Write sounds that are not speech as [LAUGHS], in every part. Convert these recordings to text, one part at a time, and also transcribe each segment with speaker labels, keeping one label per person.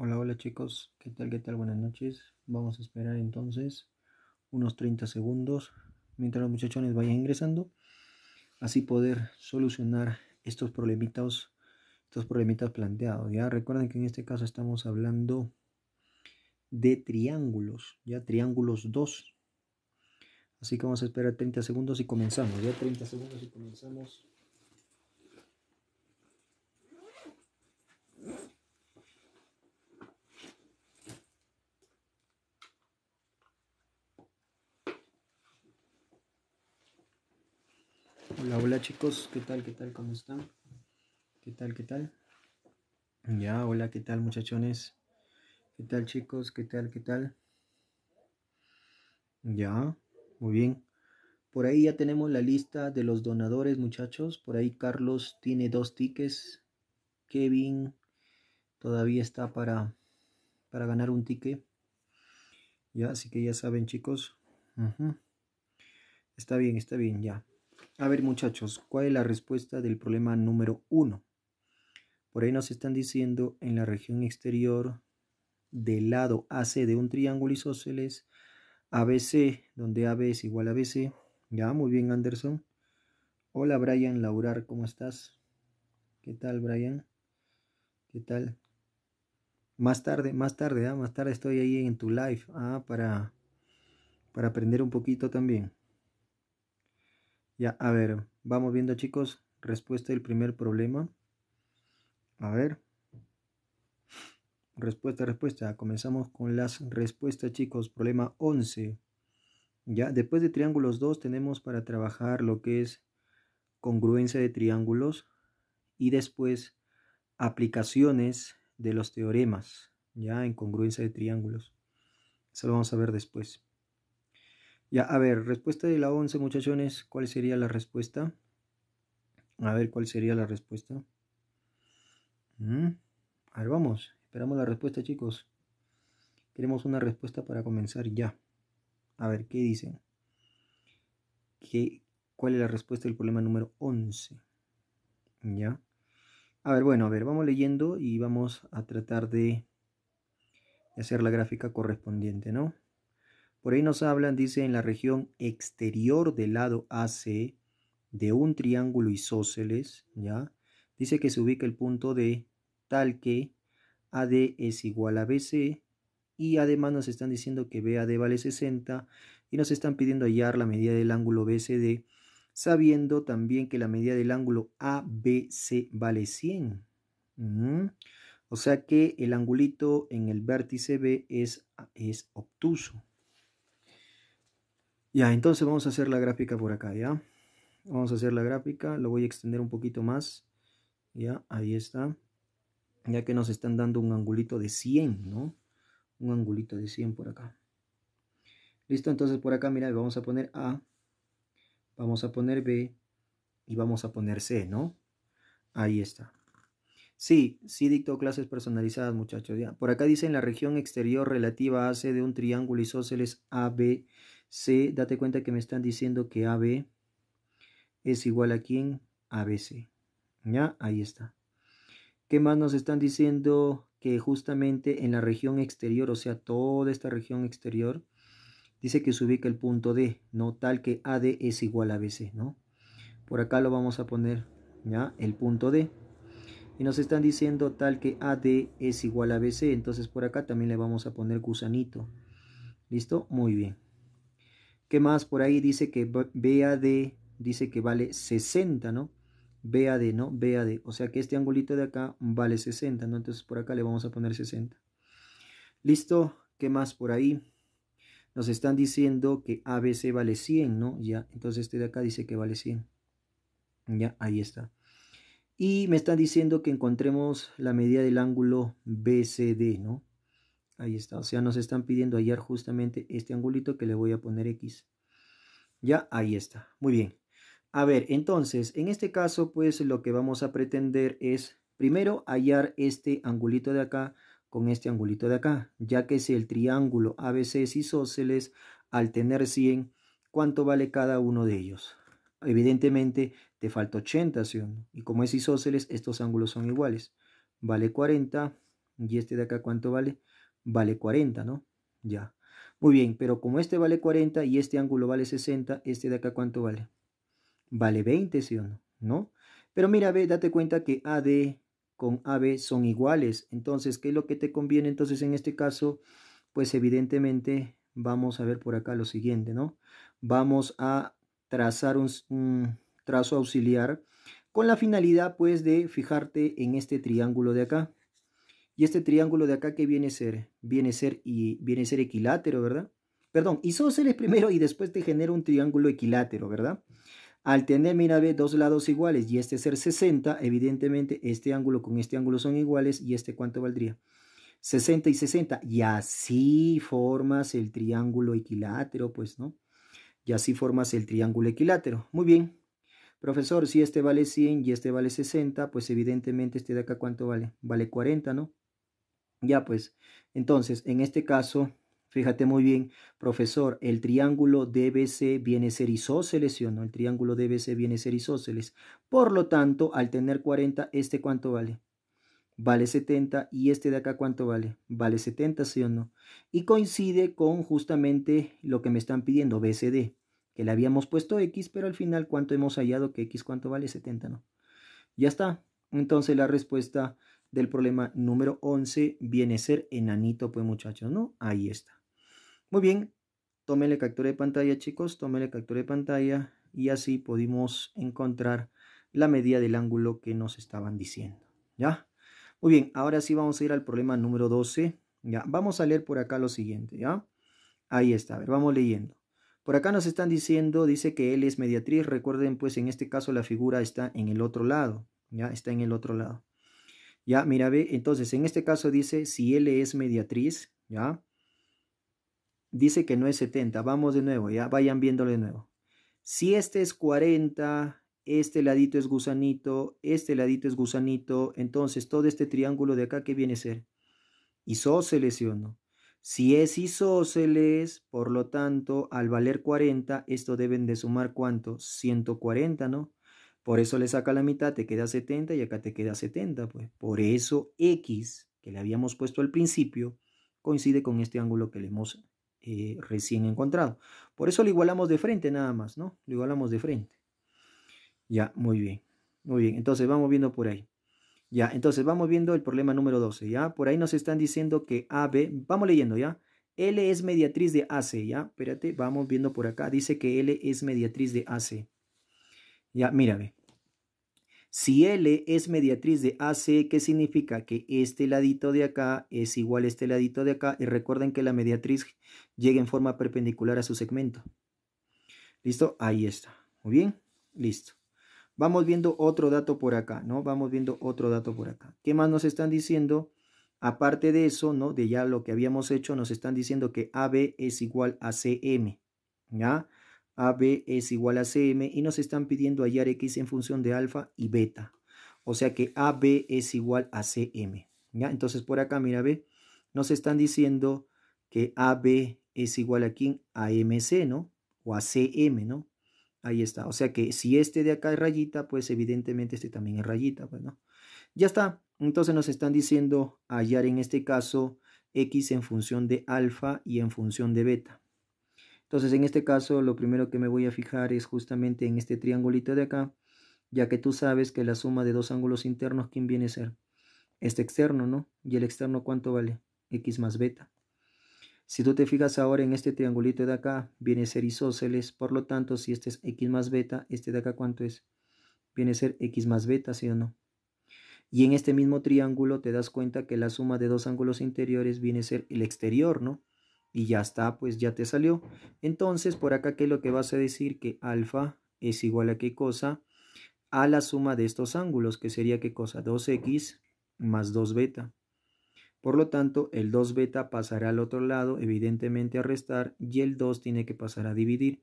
Speaker 1: Hola, hola chicos, ¿qué tal? ¿Qué tal? Buenas noches. Vamos a esperar entonces unos 30 segundos mientras los muchachones vayan ingresando, así poder solucionar estos problemitas, estos problemitas planteados. Ya recuerden que en este caso estamos hablando de triángulos, ya triángulos 2. Así que vamos a esperar 30 segundos y comenzamos, ya 30 segundos y comenzamos. Hola, hola chicos, ¿qué tal? ¿Qué tal? ¿Cómo están? ¿Qué tal? ¿Qué tal? Ya, hola, ¿qué tal muchachones? ¿Qué tal chicos? ¿Qué tal? ¿Qué tal? Ya, muy bien. Por ahí ya tenemos la lista de los donadores muchachos. Por ahí Carlos tiene dos tickets. Kevin todavía está para, para ganar un ticket. Ya, así que ya saben chicos. Está bien, está bien, ya. A ver muchachos, ¿cuál es la respuesta del problema número uno? Por ahí nos están diciendo en la región exterior del lado AC de un triángulo isósceles, ABC, donde AB es igual a BC. Ya, muy bien Anderson. Hola Brian Laurar, ¿cómo estás? ¿Qué tal Brian? ¿Qué tal? Más tarde, más tarde, ¿ah? más tarde estoy ahí en tu live, ¿ah? para, para aprender un poquito también. Ya, a ver, vamos viendo chicos, respuesta del primer problema. A ver. Respuesta, respuesta. Comenzamos con las respuestas chicos. Problema 11. Ya, después de triángulos 2 tenemos para trabajar lo que es congruencia de triángulos y después aplicaciones de los teoremas, ya en congruencia de triángulos. Eso lo vamos a ver después. Ya, a ver, respuesta de la 11, muchachones. ¿Cuál sería la respuesta? A ver, ¿cuál sería la respuesta? Mm, a ver, vamos. Esperamos la respuesta, chicos. Queremos una respuesta para comenzar ya. A ver, ¿qué dicen? ¿Qué, ¿Cuál es la respuesta del problema número 11? ¿Ya? A ver, bueno, a ver, vamos leyendo y vamos a tratar de hacer la gráfica correspondiente, ¿no? Por ahí nos hablan, dice, en la región exterior del lado AC de un triángulo isósceles, ¿ya? Dice que se ubica el punto D tal que AD es igual a BC y además nos están diciendo que BAD vale 60 y nos están pidiendo hallar la medida del ángulo BCD, sabiendo también que la medida del ángulo ABC vale 100. O sea que el angulito en el vértice B es, es obtuso. Ya, entonces vamos a hacer la gráfica por acá, ¿ya? Vamos a hacer la gráfica, lo voy a extender un poquito más. Ya, ahí está. Ya que nos están dando un angulito de 100, ¿no? Un angulito de 100 por acá. Listo, entonces por acá, mira, vamos a poner A, vamos a poner B y vamos a poner C, ¿no? Ahí está. Sí, sí dictó clases personalizadas, muchachos. Ya. Por acá dice en la región exterior relativa a C de un triángulo isósceles AB C, date cuenta que me están diciendo que AB es igual a quién? ABC. ¿Ya? Ahí está. ¿Qué más nos están diciendo? Que justamente en la región exterior, o sea, toda esta región exterior, dice que se ubica el punto D, ¿no? Tal que AD es igual a BC, ¿no? Por acá lo vamos a poner, ¿ya? El punto D. Y nos están diciendo tal que AD es igual a BC, entonces por acá también le vamos a poner gusanito. ¿Listo? Muy bien. ¿Qué más por ahí? Dice que BAD, dice que vale 60, ¿no? BAD, ¿no? BAD. O sea que este angulito de acá vale 60, ¿no? Entonces por acá le vamos a poner 60. Listo. ¿Qué más por ahí? Nos están diciendo que ABC vale 100, ¿no? Ya, entonces este de acá dice que vale 100. Ya, ahí está. Y me están diciendo que encontremos la medida del ángulo BCD, ¿no? Ahí está. O sea, nos están pidiendo hallar justamente este angulito que le voy a poner X. Ya, ahí está. Muy bien. A ver, entonces, en este caso, pues lo que vamos a pretender es primero hallar este angulito de acá con este angulito de acá, ya que si el triángulo ABC es isósceles, al tener 100, ¿cuánto vale cada uno de ellos? Evidentemente, te falta 80, ¿sí? Y como es isósceles, estos ángulos son iguales. Vale 40, y este de acá, ¿cuánto vale? vale 40, ¿no? Ya. Muy bien, pero como este vale 40 y este ángulo vale 60, este de acá ¿cuánto vale? Vale 20, ¿sí o no? ¿No? Pero mira, ve, date cuenta que AD con AB son iguales. Entonces, ¿qué es lo que te conviene? Entonces, en este caso, pues evidentemente vamos a ver por acá lo siguiente, ¿no? Vamos a trazar un, un trazo auxiliar con la finalidad, pues, de fijarte en este triángulo de acá. Y este triángulo de acá, ¿qué viene a ser? Viene a ser, y, viene ser equilátero, ¿verdad? Perdón, isósceles primero y después te genera un triángulo equilátero, ¿verdad? Al tener, mira, ve, dos lados iguales y este ser 60, evidentemente este ángulo con este ángulo son iguales y este cuánto valdría? 60 y 60. Y así formas el triángulo equilátero, pues, ¿no? Y así formas el triángulo equilátero. Muy bien. Profesor, si este vale 100 y este vale 60, pues evidentemente este de acá cuánto vale? Vale 40, ¿no? Ya pues, entonces, en este caso, fíjate muy bien, profesor, el triángulo DBC viene ser isósceles, ¿sí o no? El triángulo DBC viene ser isósceles. Por lo tanto, al tener 40, ¿este cuánto vale? Vale 70 y este de acá cuánto vale? Vale 70, ¿sí o no? Y coincide con justamente lo que me están pidiendo, BCD, que le habíamos puesto X, pero al final cuánto hemos hallado que X cuánto vale 70, ¿no? Ya está. Entonces la respuesta del problema número 11 viene a ser enanito, pues muchachos, ¿no? Ahí está. Muy bien, tómenle captura de pantalla, chicos, tómenle captura de pantalla y así pudimos encontrar la medida del ángulo que nos estaban diciendo, ¿ya? Muy bien, ahora sí vamos a ir al problema número 12, ¿ya? Vamos a leer por acá lo siguiente, ¿ya? Ahí está, a ver, vamos leyendo. Por acá nos están diciendo, dice que él es mediatriz, recuerden pues en este caso la figura está en el otro lado, ¿ya? Está en el otro lado. Ya, mira, ve, entonces en este caso dice, si L es mediatriz, ¿ya? Dice que no es 70, vamos de nuevo, ya, vayan viéndolo de nuevo. Si este es 40, este ladito es gusanito, este ladito es gusanito, entonces todo este triángulo de acá, ¿qué viene a ser? Isósceles, ¿sí o no? Si es isósceles, por lo tanto, al valer 40, esto deben de sumar cuánto? 140, ¿no? Por eso le saca la mitad, te queda 70 y acá te queda 70. Pues. Por eso X, que le habíamos puesto al principio, coincide con este ángulo que le hemos eh, recién encontrado. Por eso lo igualamos de frente nada más, ¿no? Lo igualamos de frente. Ya, muy bien. Muy bien, entonces vamos viendo por ahí. Ya, entonces vamos viendo el problema número 12, ¿ya? Por ahí nos están diciendo que AB, vamos leyendo, ¿ya? L es mediatriz de AC, ¿ya? Espérate, vamos viendo por acá. Dice que L es mediatriz de AC. Ya, mírame. Si L es mediatriz de AC, ¿qué significa? Que este ladito de acá es igual a este ladito de acá. Y recuerden que la mediatriz llega en forma perpendicular a su segmento. ¿Listo? Ahí está. Muy bien. Listo. Vamos viendo otro dato por acá, ¿no? Vamos viendo otro dato por acá. ¿Qué más nos están diciendo? Aparte de eso, ¿no? De ya lo que habíamos hecho, nos están diciendo que AB es igual a CM, ¿ya? AB es igual a CM y nos están pidiendo hallar X en función de alfa y beta. O sea que AB es igual a CM. ¿ya? Entonces por acá, mira, ve, nos están diciendo que AB es igual aquí A MC, ¿no? O a CM, ¿no? Ahí está. O sea que si este de acá es rayita, pues evidentemente este también es rayita, pues, ¿no? Ya está. Entonces nos están diciendo hallar en este caso x en función de alfa y en función de beta. Entonces, en este caso, lo primero que me voy a fijar es justamente en este triangulito de acá, ya que tú sabes que la suma de dos ángulos internos, ¿quién viene a ser? Este externo, ¿no? ¿Y el externo cuánto vale? X más beta. Si tú te fijas ahora en este triangulito de acá, viene a ser isósceles, por lo tanto, si este es X más beta, este de acá cuánto es? Viene a ser X más beta, ¿sí o no? Y en este mismo triángulo te das cuenta que la suma de dos ángulos interiores viene a ser el exterior, ¿no? y ya está, pues ya te salió. Entonces, por acá, ¿qué es lo que vas a decir? Que alfa es igual a qué cosa? A la suma de estos ángulos, que sería qué cosa? 2x más 2 beta. Por lo tanto, el 2 beta pasará al otro lado, evidentemente a restar, y el 2 tiene que pasar a dividir.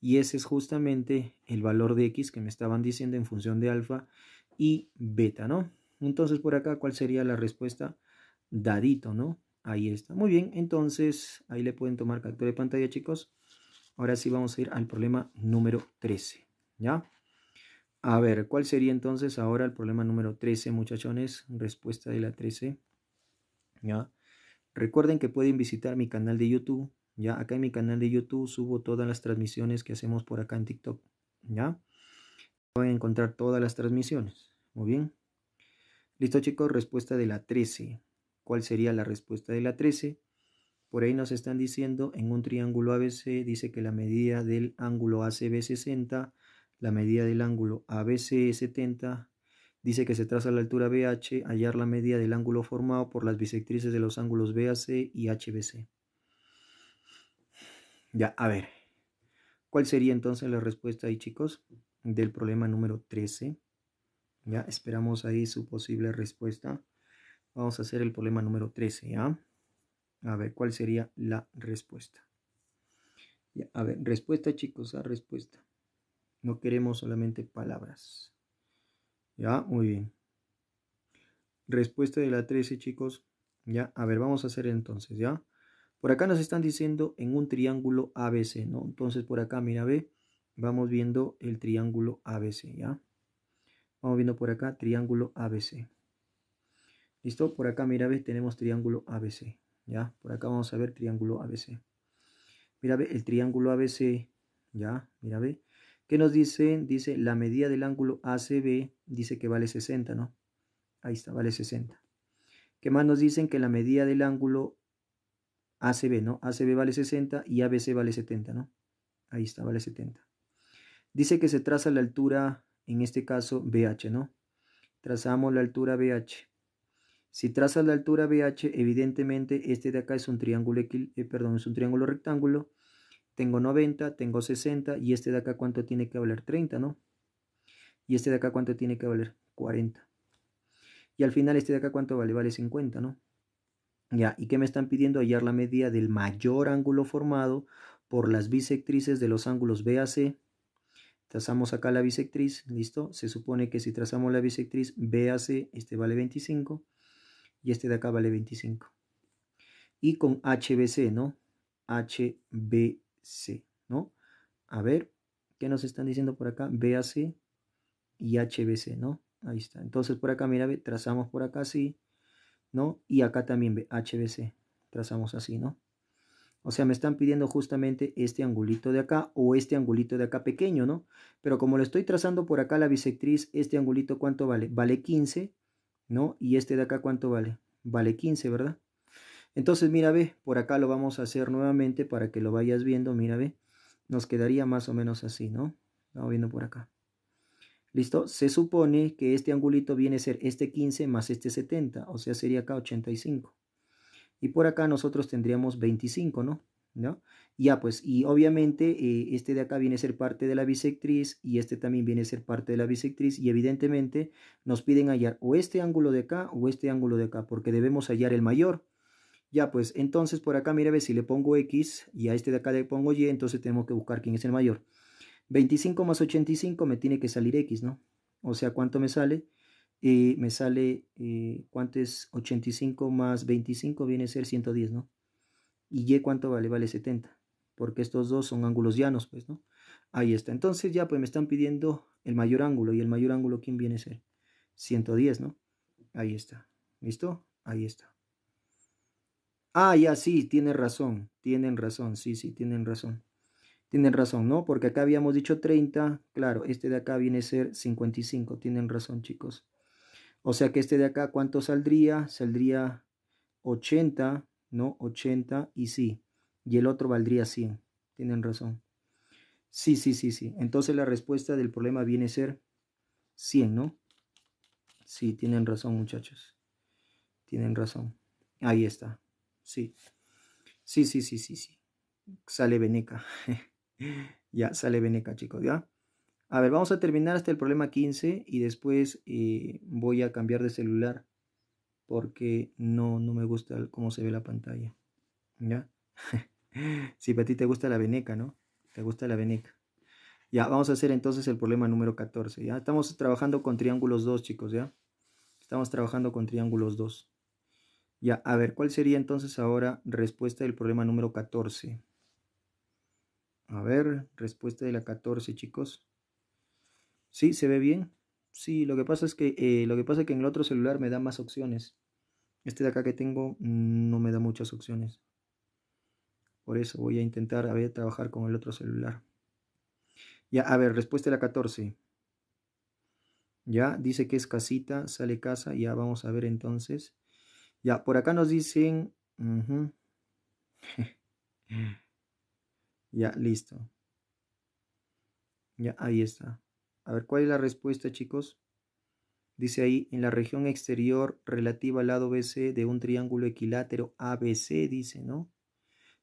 Speaker 1: Y ese es justamente el valor de x que me estaban diciendo en función de alfa y beta, ¿no? Entonces, por acá, ¿cuál sería la respuesta? Dadito, ¿no? Ahí está. Muy bien, entonces ahí le pueden tomar captura de pantalla, chicos. Ahora sí vamos a ir al problema número 13, ¿ya? A ver, ¿cuál sería entonces ahora el problema número 13, muchachones? Respuesta de la 13, ¿ya? Recuerden que pueden visitar mi canal de YouTube, ¿ya? Acá en mi canal de YouTube subo todas las transmisiones que hacemos por acá en TikTok, ¿ya? Pueden encontrar todas las transmisiones, muy bien. Listo, chicos, respuesta de la 13 cuál sería la respuesta de la 13. Por ahí nos están diciendo, en un triángulo ABC dice que la medida del ángulo ACB es 60, la medida del ángulo ABC es 70, dice que se traza la altura BH, hallar la medida del ángulo formado por las bisectrices de los ángulos BAC y HBC. Ya, a ver, ¿cuál sería entonces la respuesta ahí chicos del problema número 13? Ya, esperamos ahí su posible respuesta. Vamos a hacer el problema número 13, ¿ya? A ver, ¿cuál sería la respuesta? Ya, a ver, respuesta chicos, a respuesta. No queremos solamente palabras. Ya, muy bien. Respuesta de la 13 chicos. Ya, a ver, vamos a hacer entonces, ¿ya? Por acá nos están diciendo en un triángulo ABC, ¿no? Entonces por acá, mira, ve, vamos viendo el triángulo ABC, ¿ya? Vamos viendo por acá, triángulo ABC. ¿Listo? Por acá, mira, ve, tenemos triángulo ABC. ¿Ya? Por acá vamos a ver triángulo ABC. Mira, ve, el triángulo ABC, ¿ya? Mira, ve. ¿Qué nos dicen? Dice la medida del ángulo ACB, dice que vale 60, ¿no? Ahí está, vale 60. ¿Qué más nos dicen? Que la medida del ángulo ACB, ¿no? ACB vale 60 y ABC vale 70, ¿no? Ahí está, vale 70. Dice que se traza la altura, en este caso, BH, ¿no? Trazamos la altura BH. Si trazas la altura BH, evidentemente este de acá es un triángulo, eh, perdón, es un triángulo rectángulo. Tengo 90, tengo 60 y este de acá cuánto tiene que valer 30, ¿no? Y este de acá cuánto tiene que valer 40. Y al final este de acá cuánto vale, vale 50, ¿no? Ya, ¿y qué me están pidiendo? Hallar la medida del mayor ángulo formado por las bisectrices de los ángulos BAC. Trazamos acá la bisectriz, ¿listo? Se supone que si trazamos la bisectriz BAC, este vale 25 y este de acá vale 25. Y con HBC, ¿no? HBC, ¿no? A ver, ¿qué nos están diciendo por acá? BAC y HBC, ¿no? Ahí está. Entonces por acá, mira, trazamos por acá así, ¿no? Y acá también ve, HBC, trazamos así, ¿no? O sea, me están pidiendo justamente este angulito de acá o este angulito de acá pequeño, ¿no? Pero como lo estoy trazando por acá la bisectriz, este angulito ¿cuánto vale? Vale 15 ¿no? Y este de acá, ¿cuánto vale? Vale 15, ¿verdad? Entonces, mira, ve, por acá lo vamos a hacer nuevamente para que lo vayas viendo, mira, ve. Nos quedaría más o menos así, ¿no? Vamos viendo por acá. ¿Listo? Se supone que este angulito viene a ser este 15 más este 70, o sea, sería acá 85. Y por acá nosotros tendríamos 25, ¿no? ¿no? Ya, pues, y obviamente eh, este de acá viene a ser parte de la bisectriz y este también viene a ser parte de la bisectriz y evidentemente nos piden hallar o este ángulo de acá o este ángulo de acá porque debemos hallar el mayor. Ya, pues, entonces por acá, mira, ve, si le pongo X y a este de acá le pongo Y, entonces tenemos que buscar quién es el mayor. 25 más 85 me tiene que salir X, ¿no? O sea, ¿cuánto me sale? Eh, me sale, eh, ¿cuánto es 85 más 25? Viene a ser 110, ¿no? y Y cuánto vale, vale 70, porque estos dos son ángulos llanos, pues, ¿no? Ahí está, entonces ya pues me están pidiendo el mayor ángulo, y el mayor ángulo, ¿quién viene a ser? 110, ¿no? Ahí está, ¿listo? Ahí está. Ah, ya, sí, tiene razón, tienen razón, sí, sí, tienen razón. Tienen razón, ¿no? Porque acá habíamos dicho 30, claro, este de acá viene a ser 55, tienen razón, chicos. O sea que este de acá, ¿cuánto saldría? Saldría 80 no 80 y sí. Y el otro valdría 100. Tienen razón. Sí, sí, sí, sí. Entonces la respuesta del problema viene a ser 100, ¿no? Sí, tienen razón, muchachos. Tienen razón. Ahí está. Sí. Sí, sí, sí, sí, sí. Sale beneca. [LAUGHS] ya, sale beneca, chicos, ¿ya? A ver, vamos a terminar hasta el problema 15 y después eh, voy a cambiar de celular porque no, no me gusta cómo se ve la pantalla. ¿Ya? [LAUGHS] si sí, a ti te gusta la veneca, ¿no? Te gusta la veneca. Ya, vamos a hacer entonces el problema número 14. Ya estamos trabajando con triángulos 2, chicos, ¿ya? Estamos trabajando con triángulos 2. Ya, a ver, ¿cuál sería entonces ahora respuesta del problema número 14? A ver, respuesta de la 14, chicos. ¿Sí? ¿Se ve bien? Sí, lo que pasa es que, eh, lo que, pasa es que en el otro celular me da más opciones. Este de acá que tengo mm, no me da muchas opciones. Por eso voy a intentar a ver, trabajar con el otro celular. Ya, a ver, respuesta de la 14. Ya, dice que es casita, sale casa. Ya, vamos a ver entonces. Ya, por acá nos dicen... [LAUGHS] ya, listo. Ya, ahí está. A ver, ¿cuál es la respuesta, chicos? Dice ahí, en la región exterior relativa al lado BC de un triángulo equilátero ABC, dice, ¿no?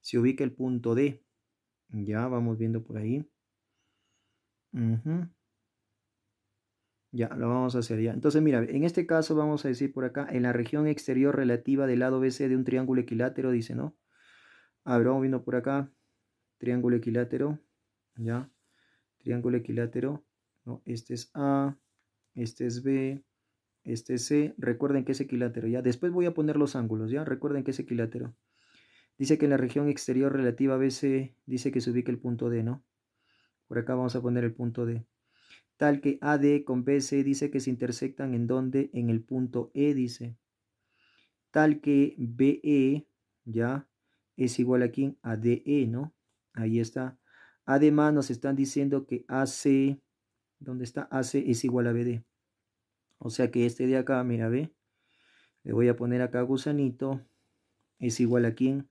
Speaker 1: Se ubica el punto D. Ya, vamos viendo por ahí. Ya, lo vamos a hacer ya. Entonces, mira, en este caso vamos a decir por acá, en la región exterior relativa del lado BC de un triángulo equilátero, dice, ¿no? A ver, vamos viendo por acá. Triángulo equilátero, ya. Triángulo equilátero este es A, este es B, este es C. Recuerden que es equilátero, ¿ya? Después voy a poner los ángulos, ¿ya? Recuerden que es equilátero. Dice que en la región exterior relativa a BC dice que se ubica el punto D, ¿no? Por acá vamos a poner el punto D. Tal que AD con BC dice que se intersectan en donde? En el punto E, dice. Tal que BE, ¿ya? Es igual aquí a DE, ¿no? Ahí está. Además nos están diciendo que AC donde está AC es igual a BD. O sea que este de acá, mira, ve. Le voy a poner acá gusanito. Es igual a quién?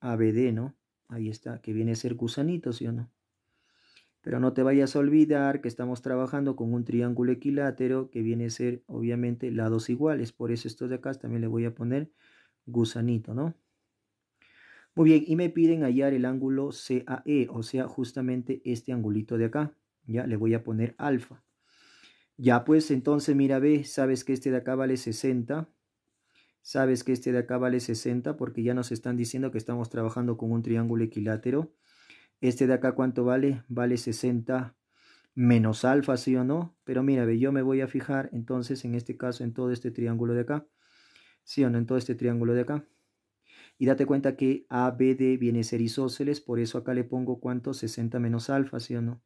Speaker 1: A BD, ¿no? Ahí está, que viene a ser gusanito, ¿sí o no? Pero no te vayas a olvidar que estamos trabajando con un triángulo equilátero que viene a ser, obviamente, lados iguales. Por eso estos de acá también le voy a poner gusanito, ¿no? Muy bien, y me piden hallar el ángulo CAE, o sea, justamente este angulito de acá ya le voy a poner alfa ya pues entonces mira ve sabes que este de acá vale 60 sabes que este de acá vale 60 porque ya nos están diciendo que estamos trabajando con un triángulo equilátero este de acá cuánto vale vale 60 menos alfa sí o no pero mira ve yo me voy a fijar entonces en este caso en todo este triángulo de acá sí o no en todo este triángulo de acá y date cuenta que ABD viene a ser isósceles, por eso acá le pongo cuánto, 60 menos alfa, ¿sí o no?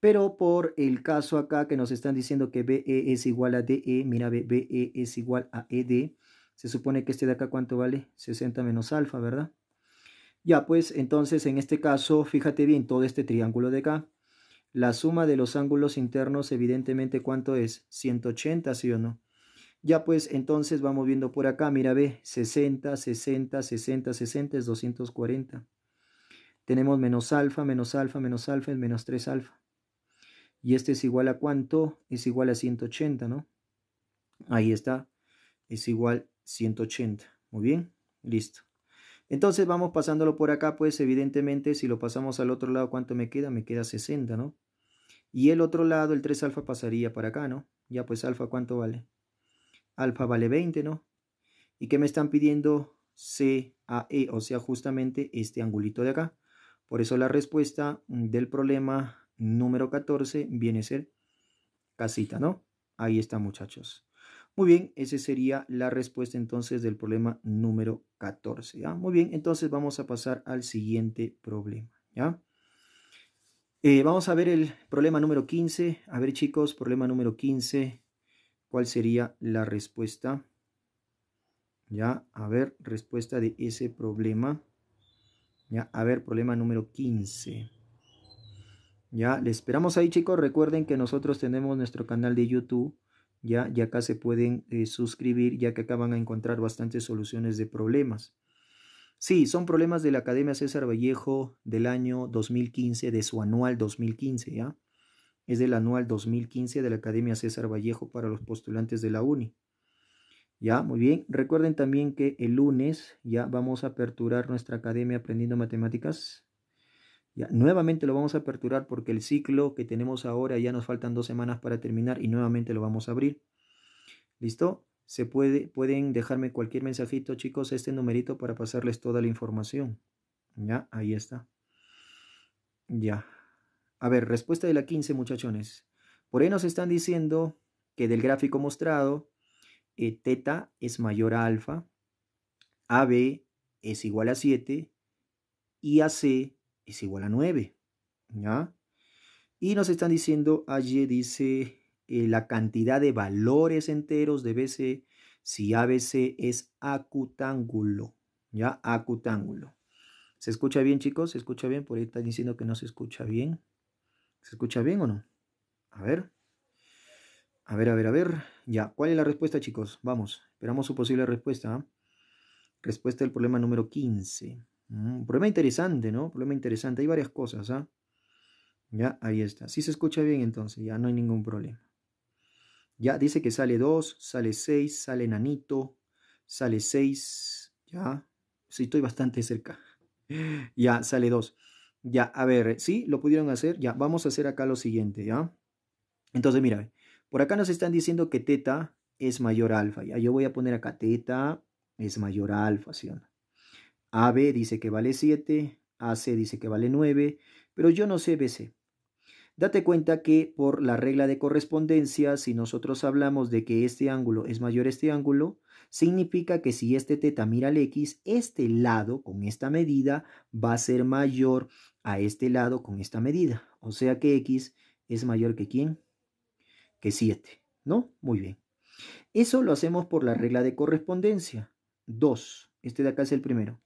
Speaker 1: Pero por el caso acá que nos están diciendo que BE es igual a DE, mira, BE e es igual a ED. Se supone que este de acá, ¿cuánto vale? 60 menos alfa, ¿verdad? Ya, pues, entonces, en este caso, fíjate bien, todo este triángulo de acá, la suma de los ángulos internos, evidentemente, ¿cuánto es? 180, ¿sí o no? Ya, pues, entonces, vamos viendo por acá, mira, B, 60, 60, 60, 60 es 240. Tenemos menos alfa, menos alfa, menos alfa, es menos 3 alfa. Y este es igual a cuánto? Es igual a 180, ¿no? Ahí está. Es igual 180. Muy bien. Listo. Entonces vamos pasándolo por acá, pues evidentemente si lo pasamos al otro lado, ¿cuánto me queda? Me queda 60, ¿no? Y el otro lado, el 3 alfa pasaría para acá, ¿no? Ya pues alfa, ¿cuánto vale? Alfa vale 20, ¿no? ¿Y qué me están pidiendo? CAE, o sea, justamente este angulito de acá. Por eso la respuesta del problema número 14 viene a ser casita, ¿no? Ahí está, muchachos. Muy bien, esa sería la respuesta entonces del problema número 14. ¿ya? Muy bien, entonces vamos a pasar al siguiente problema. ¿ya? Eh, vamos a ver el problema número 15. A ver chicos, problema número 15. ¿Cuál sería la respuesta? Ya, a ver, respuesta de ese problema. Ya, a ver, problema número 15. Ya, les esperamos ahí chicos. Recuerden que nosotros tenemos nuestro canal de YouTube. Ya, y acá se pueden eh, suscribir ya que acá van a encontrar bastantes soluciones de problemas. Sí, son problemas de la Academia César Vallejo del año 2015, de su anual 2015, ¿ya? Es del anual 2015 de la Academia César Vallejo para los postulantes de la UNI. Ya, muy bien. Recuerden también que el lunes ya vamos a aperturar nuestra Academia Aprendiendo Matemáticas ya, nuevamente lo vamos a aperturar porque el ciclo que tenemos ahora ya nos faltan dos semanas para terminar y nuevamente lo vamos a abrir. ¿Listo? Se puede, pueden dejarme cualquier mensajito, chicos, este numerito para pasarles toda la información. Ya, ahí está. Ya. A ver, respuesta de la 15, muchachones. Por ahí nos están diciendo que del gráfico mostrado, eh, teta es mayor a alfa, AB es igual a 7 y AC es igual a 9. ¿ya? Y nos están diciendo, allí dice eh, la cantidad de valores enteros de BC si ABC es acutángulo. ¿Ya? Acutángulo. ¿Se escucha bien, chicos? ¿Se escucha bien? Por ahí están diciendo que no se escucha bien. ¿Se escucha bien o no? A ver. A ver, a ver, a ver. Ya, ¿cuál es la respuesta, chicos? Vamos, esperamos su posible respuesta. ¿ah? Respuesta del problema número 15. Un mm, problema interesante, ¿no? Problema interesante. Hay varias cosas, ¿ah? Ya, ahí está. Si se escucha bien, entonces ya no hay ningún problema. Ya, dice que sale 2, sale 6, sale nanito, sale 6. Ya, sí, estoy bastante cerca. [LAUGHS] Ya, sale 2. Ya, a ver, ¿sí? ¿Lo pudieron hacer? Ya, vamos a hacer acá lo siguiente, ¿ya? Entonces, mira, por acá nos están diciendo que teta es mayor alfa. Ya, yo voy a poner acá teta es mayor alfa, ¿sí o no? AB dice que vale 7, AC dice que vale 9, pero yo no sé BC. Date cuenta que por la regla de correspondencia, si nosotros hablamos de que este ángulo es mayor a este ángulo, significa que si este teta mira al X, este lado con esta medida va a ser mayor a este lado con esta medida. O sea que X es mayor que quién? Que 7, ¿no? Muy bien. Eso lo hacemos por la regla de correspondencia. 2. Este de acá es el primero.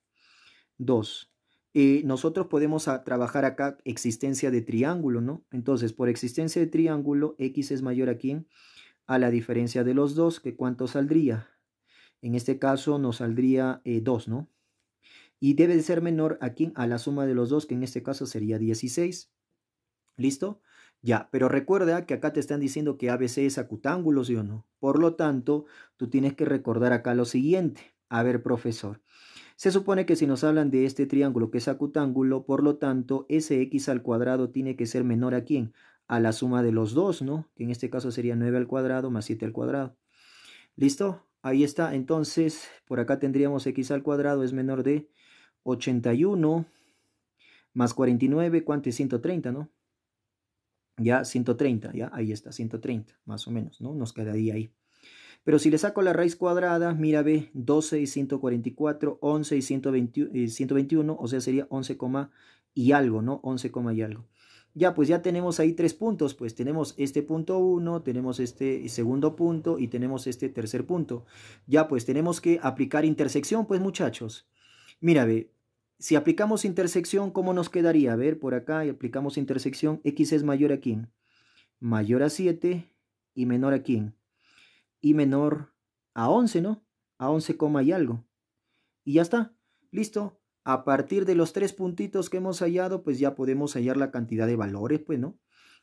Speaker 1: 2. y eh, nosotros podemos trabajar acá existencia de triángulo, ¿no? Entonces, por existencia de triángulo, x es mayor a A la diferencia de los dos, que cuánto saldría. En este caso nos saldría 2, eh, ¿no? Y debe de ser menor a A la suma de los dos, que en este caso sería 16. ¿Listo? Ya, pero recuerda que acá te están diciendo que ABC es acutángulo, ¿sí o no? Por lo tanto, tú tienes que recordar acá lo siguiente. A ver, profesor. Se supone que si nos hablan de este triángulo que es acutángulo, por lo tanto, ese x al cuadrado tiene que ser menor a quién? A la suma de los dos, ¿no? Que en este caso sería 9 al cuadrado más 7 al cuadrado. ¿Listo? Ahí está. Entonces, por acá tendríamos x al cuadrado es menor de 81 más 49, ¿cuánto es 130, no? Ya 130, ya ahí está, 130, más o menos, ¿no? Nos quedaría ahí. Pero si le saco la raíz cuadrada, mira, ve, 12 y 144, 11 y 121, eh, o sea, sería 11, y algo, ¿no? 11, y algo. Ya, pues ya tenemos ahí tres puntos, pues tenemos este punto 1, tenemos este segundo punto y tenemos este tercer punto. Ya, pues tenemos que aplicar intersección, pues muchachos. Mira, ve, si aplicamos intersección, ¿cómo nos quedaría? A ver, por acá y aplicamos intersección, x es mayor a quién? Mayor a 7 y menor a quién? y menor a 11, ¿no? A 11, y algo. Y ya está, listo. A partir de los tres puntitos que hemos hallado, pues ya podemos hallar la cantidad de valores, pues, ¿no?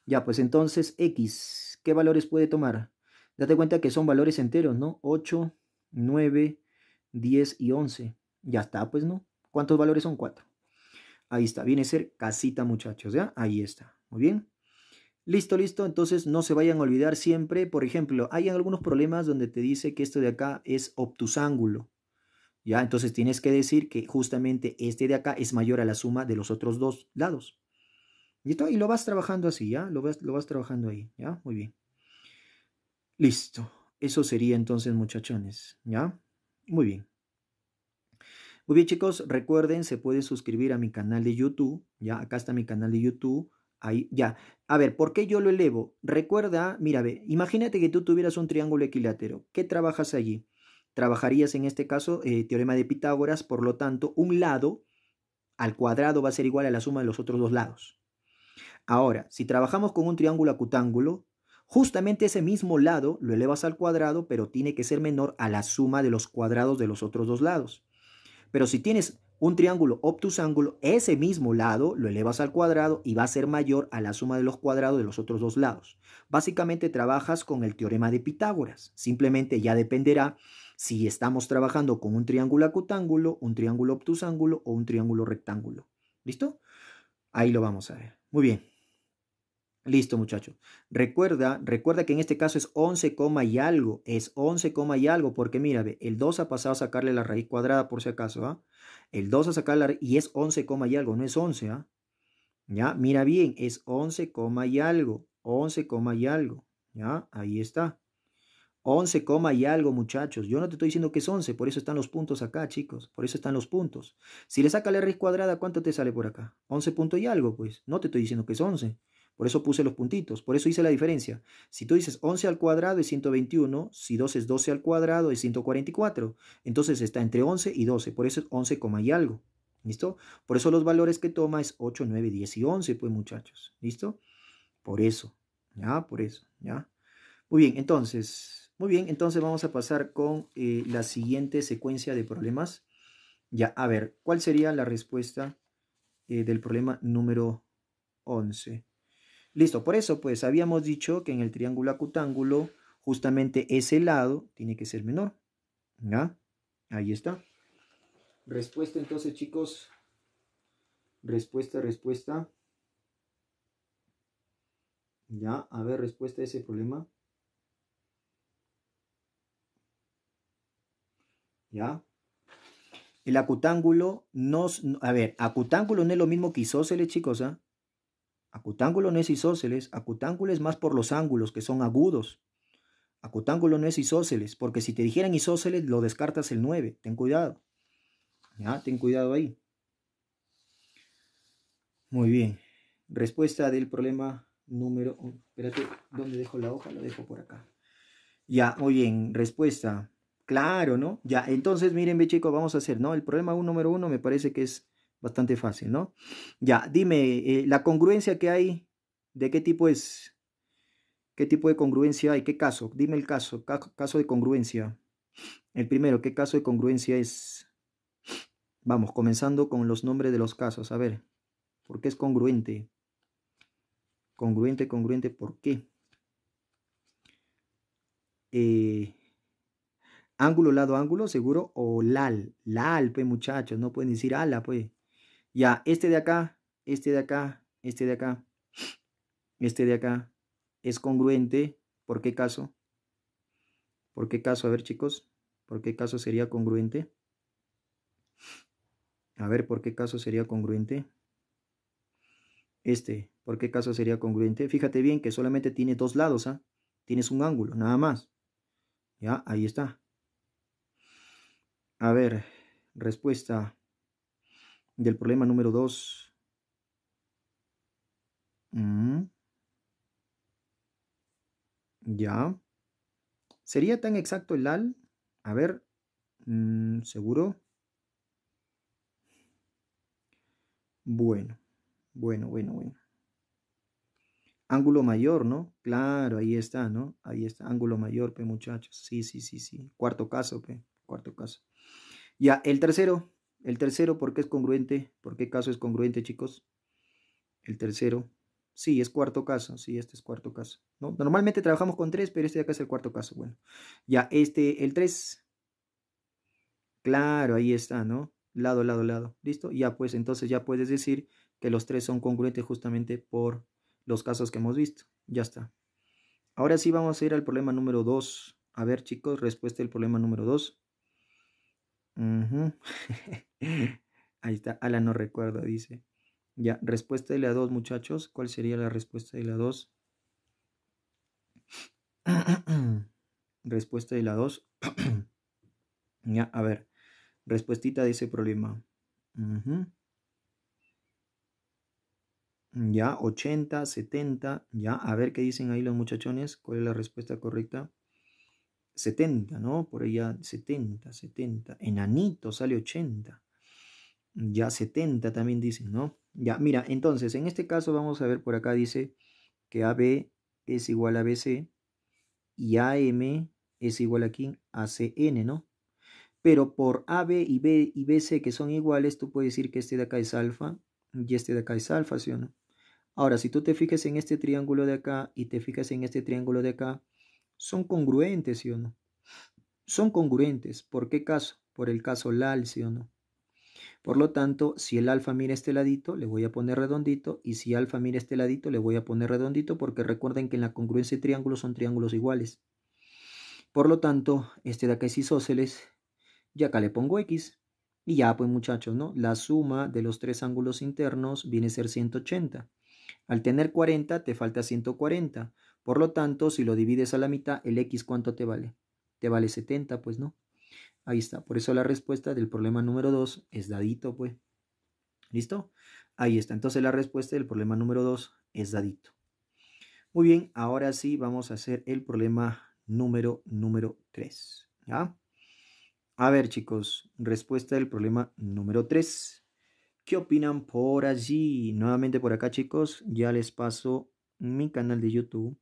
Speaker 1: Ya, pues entonces X, ¿qué valores puede tomar? Date cuenta que son valores enteros, ¿no? 8, 9, 10 y 11. Ya está, pues, ¿no? ¿Cuántos valores son? 4. Ahí está, viene a ser casita, muchachos, ¿ya? Ahí está. Muy bien. Listo, listo. Entonces no se vayan a olvidar siempre. Por ejemplo, hay algunos problemas donde te dice que esto de acá es obtusángulo. Ya, entonces tienes que decir que justamente este de acá es mayor a la suma de los otros dos lados. Y, y lo vas trabajando así, ¿ya? Lo vas, lo vas trabajando ahí, ¿ya? Muy bien. Listo. Eso sería entonces, muchachones, ¿ya? Muy bien. Muy bien, chicos, recuerden, se pueden suscribir a mi canal de YouTube, ¿ya? Acá está mi canal de YouTube. Ahí, ya. A ver, ¿por qué yo lo elevo? Recuerda, mira, ve, imagínate que tú tuvieras un triángulo equilátero. ¿Qué trabajas allí? Trabajarías en este caso el eh, teorema de Pitágoras, por lo tanto, un lado al cuadrado va a ser igual a la suma de los otros dos lados. Ahora, si trabajamos con un triángulo acutángulo, justamente ese mismo lado lo elevas al cuadrado, pero tiene que ser menor a la suma de los cuadrados de los otros dos lados. Pero si tienes un triángulo obtusángulo, ese mismo lado lo elevas al cuadrado y va a ser mayor a la suma de los cuadrados de los otros dos lados. Básicamente trabajas con el teorema de Pitágoras. Simplemente ya dependerá si estamos trabajando con un triángulo acutángulo, un triángulo obtusángulo o un triángulo rectángulo. ¿Listo? Ahí lo vamos a ver. Muy bien. Listo, muchachos. Recuerda, recuerda que en este caso es 11, y algo. Es 11, y algo, porque mira, el 2 ha pasado a sacarle la raíz cuadrada por si acaso, ¿ah? El 2 a sacar la raíz, y es 11, y algo, no es 11, ¿ah? ¿Ya? Mira bien, es 11, y algo, 11, y algo, ¿ya? Ahí está. 11, y algo, muchachos. Yo no te estoy diciendo que es 11, por eso están los puntos acá, chicos. Por eso están los puntos. Si le sacas la raíz cuadrada, ¿cuánto te sale por acá? 11 puntos y algo, pues. No te estoy diciendo que es 11. Por eso puse los puntitos, por eso hice la diferencia. Si tú dices 11 al cuadrado es 121, si 2 es 12 al cuadrado es 144, entonces está entre 11 y 12, por eso es 11, y algo. ¿Listo? Por eso los valores que toma es 8, 9, 10 y 11, pues muchachos. ¿Listo? Por eso. ¿Ya? Por eso. ¿Ya? Muy bien, entonces. Muy bien, entonces vamos a pasar con eh, la siguiente secuencia de problemas. Ya, a ver, ¿cuál sería la respuesta eh, del problema número 11? Listo, por eso pues habíamos dicho que en el triángulo acutángulo justamente ese lado tiene que ser menor. ¿Ya? Ahí está. Respuesta entonces chicos. Respuesta, respuesta. Ya, a ver, respuesta a ese problema. ¿Ya? El acutángulo no... A ver, acutángulo no es lo mismo que isósceles, chicos, ¿ah? Acutángulo no es isósceles, acutángulo es más por los ángulos, que son agudos. Acutángulo no es isósceles, porque si te dijeran isósceles, lo descartas el 9. Ten cuidado. Ya, ten cuidado ahí. Muy bien. Respuesta del problema número. 1, espérate, ¿dónde dejo la hoja? La dejo por acá. Ya, muy bien. Respuesta. Claro, ¿no? Ya, entonces miren, ve chicos, vamos a hacer, ¿no? El problema número uno me parece que es Bastante fácil, ¿no? Ya, dime, eh, la congruencia que hay, ¿de qué tipo es? ¿Qué tipo de congruencia hay? ¿Qué caso? Dime el caso, caso de congruencia. El primero, ¿qué caso de congruencia es? Vamos, comenzando con los nombres de los casos. A ver, ¿por qué es congruente? Congruente, congruente, ¿por qué? Eh, ángulo, lado, ángulo, seguro, o lal. Lal, pues, muchachos, no pueden decir ala, pues. Ya, este de acá, este de acá, este de acá, este de acá es congruente. ¿Por qué caso? ¿Por qué caso? A ver, chicos, ¿por qué caso sería congruente? A ver, ¿por qué caso sería congruente? Este, ¿por qué caso sería congruente? Fíjate bien que solamente tiene dos lados, ¿ah? Tienes un ángulo, nada más. Ya, ahí está. A ver, respuesta del problema número 2. Mm. Ya. ¿Sería tan exacto el al? A ver, mm, seguro. Bueno, bueno, bueno, bueno. Ángulo mayor, ¿no? Claro, ahí está, ¿no? Ahí está, ángulo mayor, pe, muchachos. Sí, sí, sí, sí. Cuarto caso, pe. Cuarto caso. Ya, el tercero. El tercero, ¿por qué es congruente? ¿Por qué caso es congruente, chicos? El tercero. Sí, es cuarto caso. Sí, este es cuarto caso. Normalmente trabajamos con tres, pero este de acá es el cuarto caso. Bueno, ya este, el tres. Claro, ahí está, ¿no? Lado, lado, lado. ¿Listo? Ya pues, entonces ya puedes decir que los tres son congruentes justamente por los casos que hemos visto. Ya está. Ahora sí vamos a ir al problema número 2. A ver, chicos, respuesta del problema número 2. [LAUGHS] Ahí está, Ala no recuerda, dice. Ya, respuesta de la 2, muchachos. ¿Cuál sería la respuesta de la 2? [CLEARS THROAT] respuesta de la 2. [CLEARS THROAT] ya, a ver. Respuestita de ese problema. Ya, 80, 70. Ya, a ver qué dicen ahí los muchachones. ¿Cuál es la respuesta correcta? 70, ¿no? Por allá 70, 70. Anito sale 80. Ya 70 también dicen, ¿no? Ya, mira, entonces, en este caso vamos a ver por acá, dice que AB es igual a BC y AM es igual aquí a CN, ¿no? Pero por AB y B y BC que son iguales, tú puedes decir que este de acá es alfa y este de acá es alfa, ¿sí o no? Ahora, si tú te fijas en este triángulo de acá y te fijas en este triángulo de acá, son congruentes, ¿sí o no? Son congruentes. ¿Por qué caso? Por el caso LAL, ¿sí o no? Por lo tanto, si el alfa mira este ladito, le voy a poner redondito, y si alfa mira este ladito, le voy a poner redondito, porque recuerden que en la congruencia de triángulos son triángulos iguales. Por lo tanto, este de acá es isósceles, y acá le pongo x. Y ya, pues muchachos, ¿no? La suma de los tres ángulos internos viene a ser 180. Al tener 40, te falta 140. Por lo tanto, si lo divides a la mitad, el x cuánto te vale? Te vale 70, pues no. Ahí está. Por eso la respuesta del problema número 2 es dadito, pues. ¿Listo? Ahí está. Entonces la respuesta del problema número 2 es dadito. Muy bien, ahora sí vamos a hacer el problema número número 3. ¿Ya? A ver, chicos, respuesta del problema número 3. ¿Qué opinan por allí? Nuevamente por acá, chicos, ya les paso mi canal de YouTube.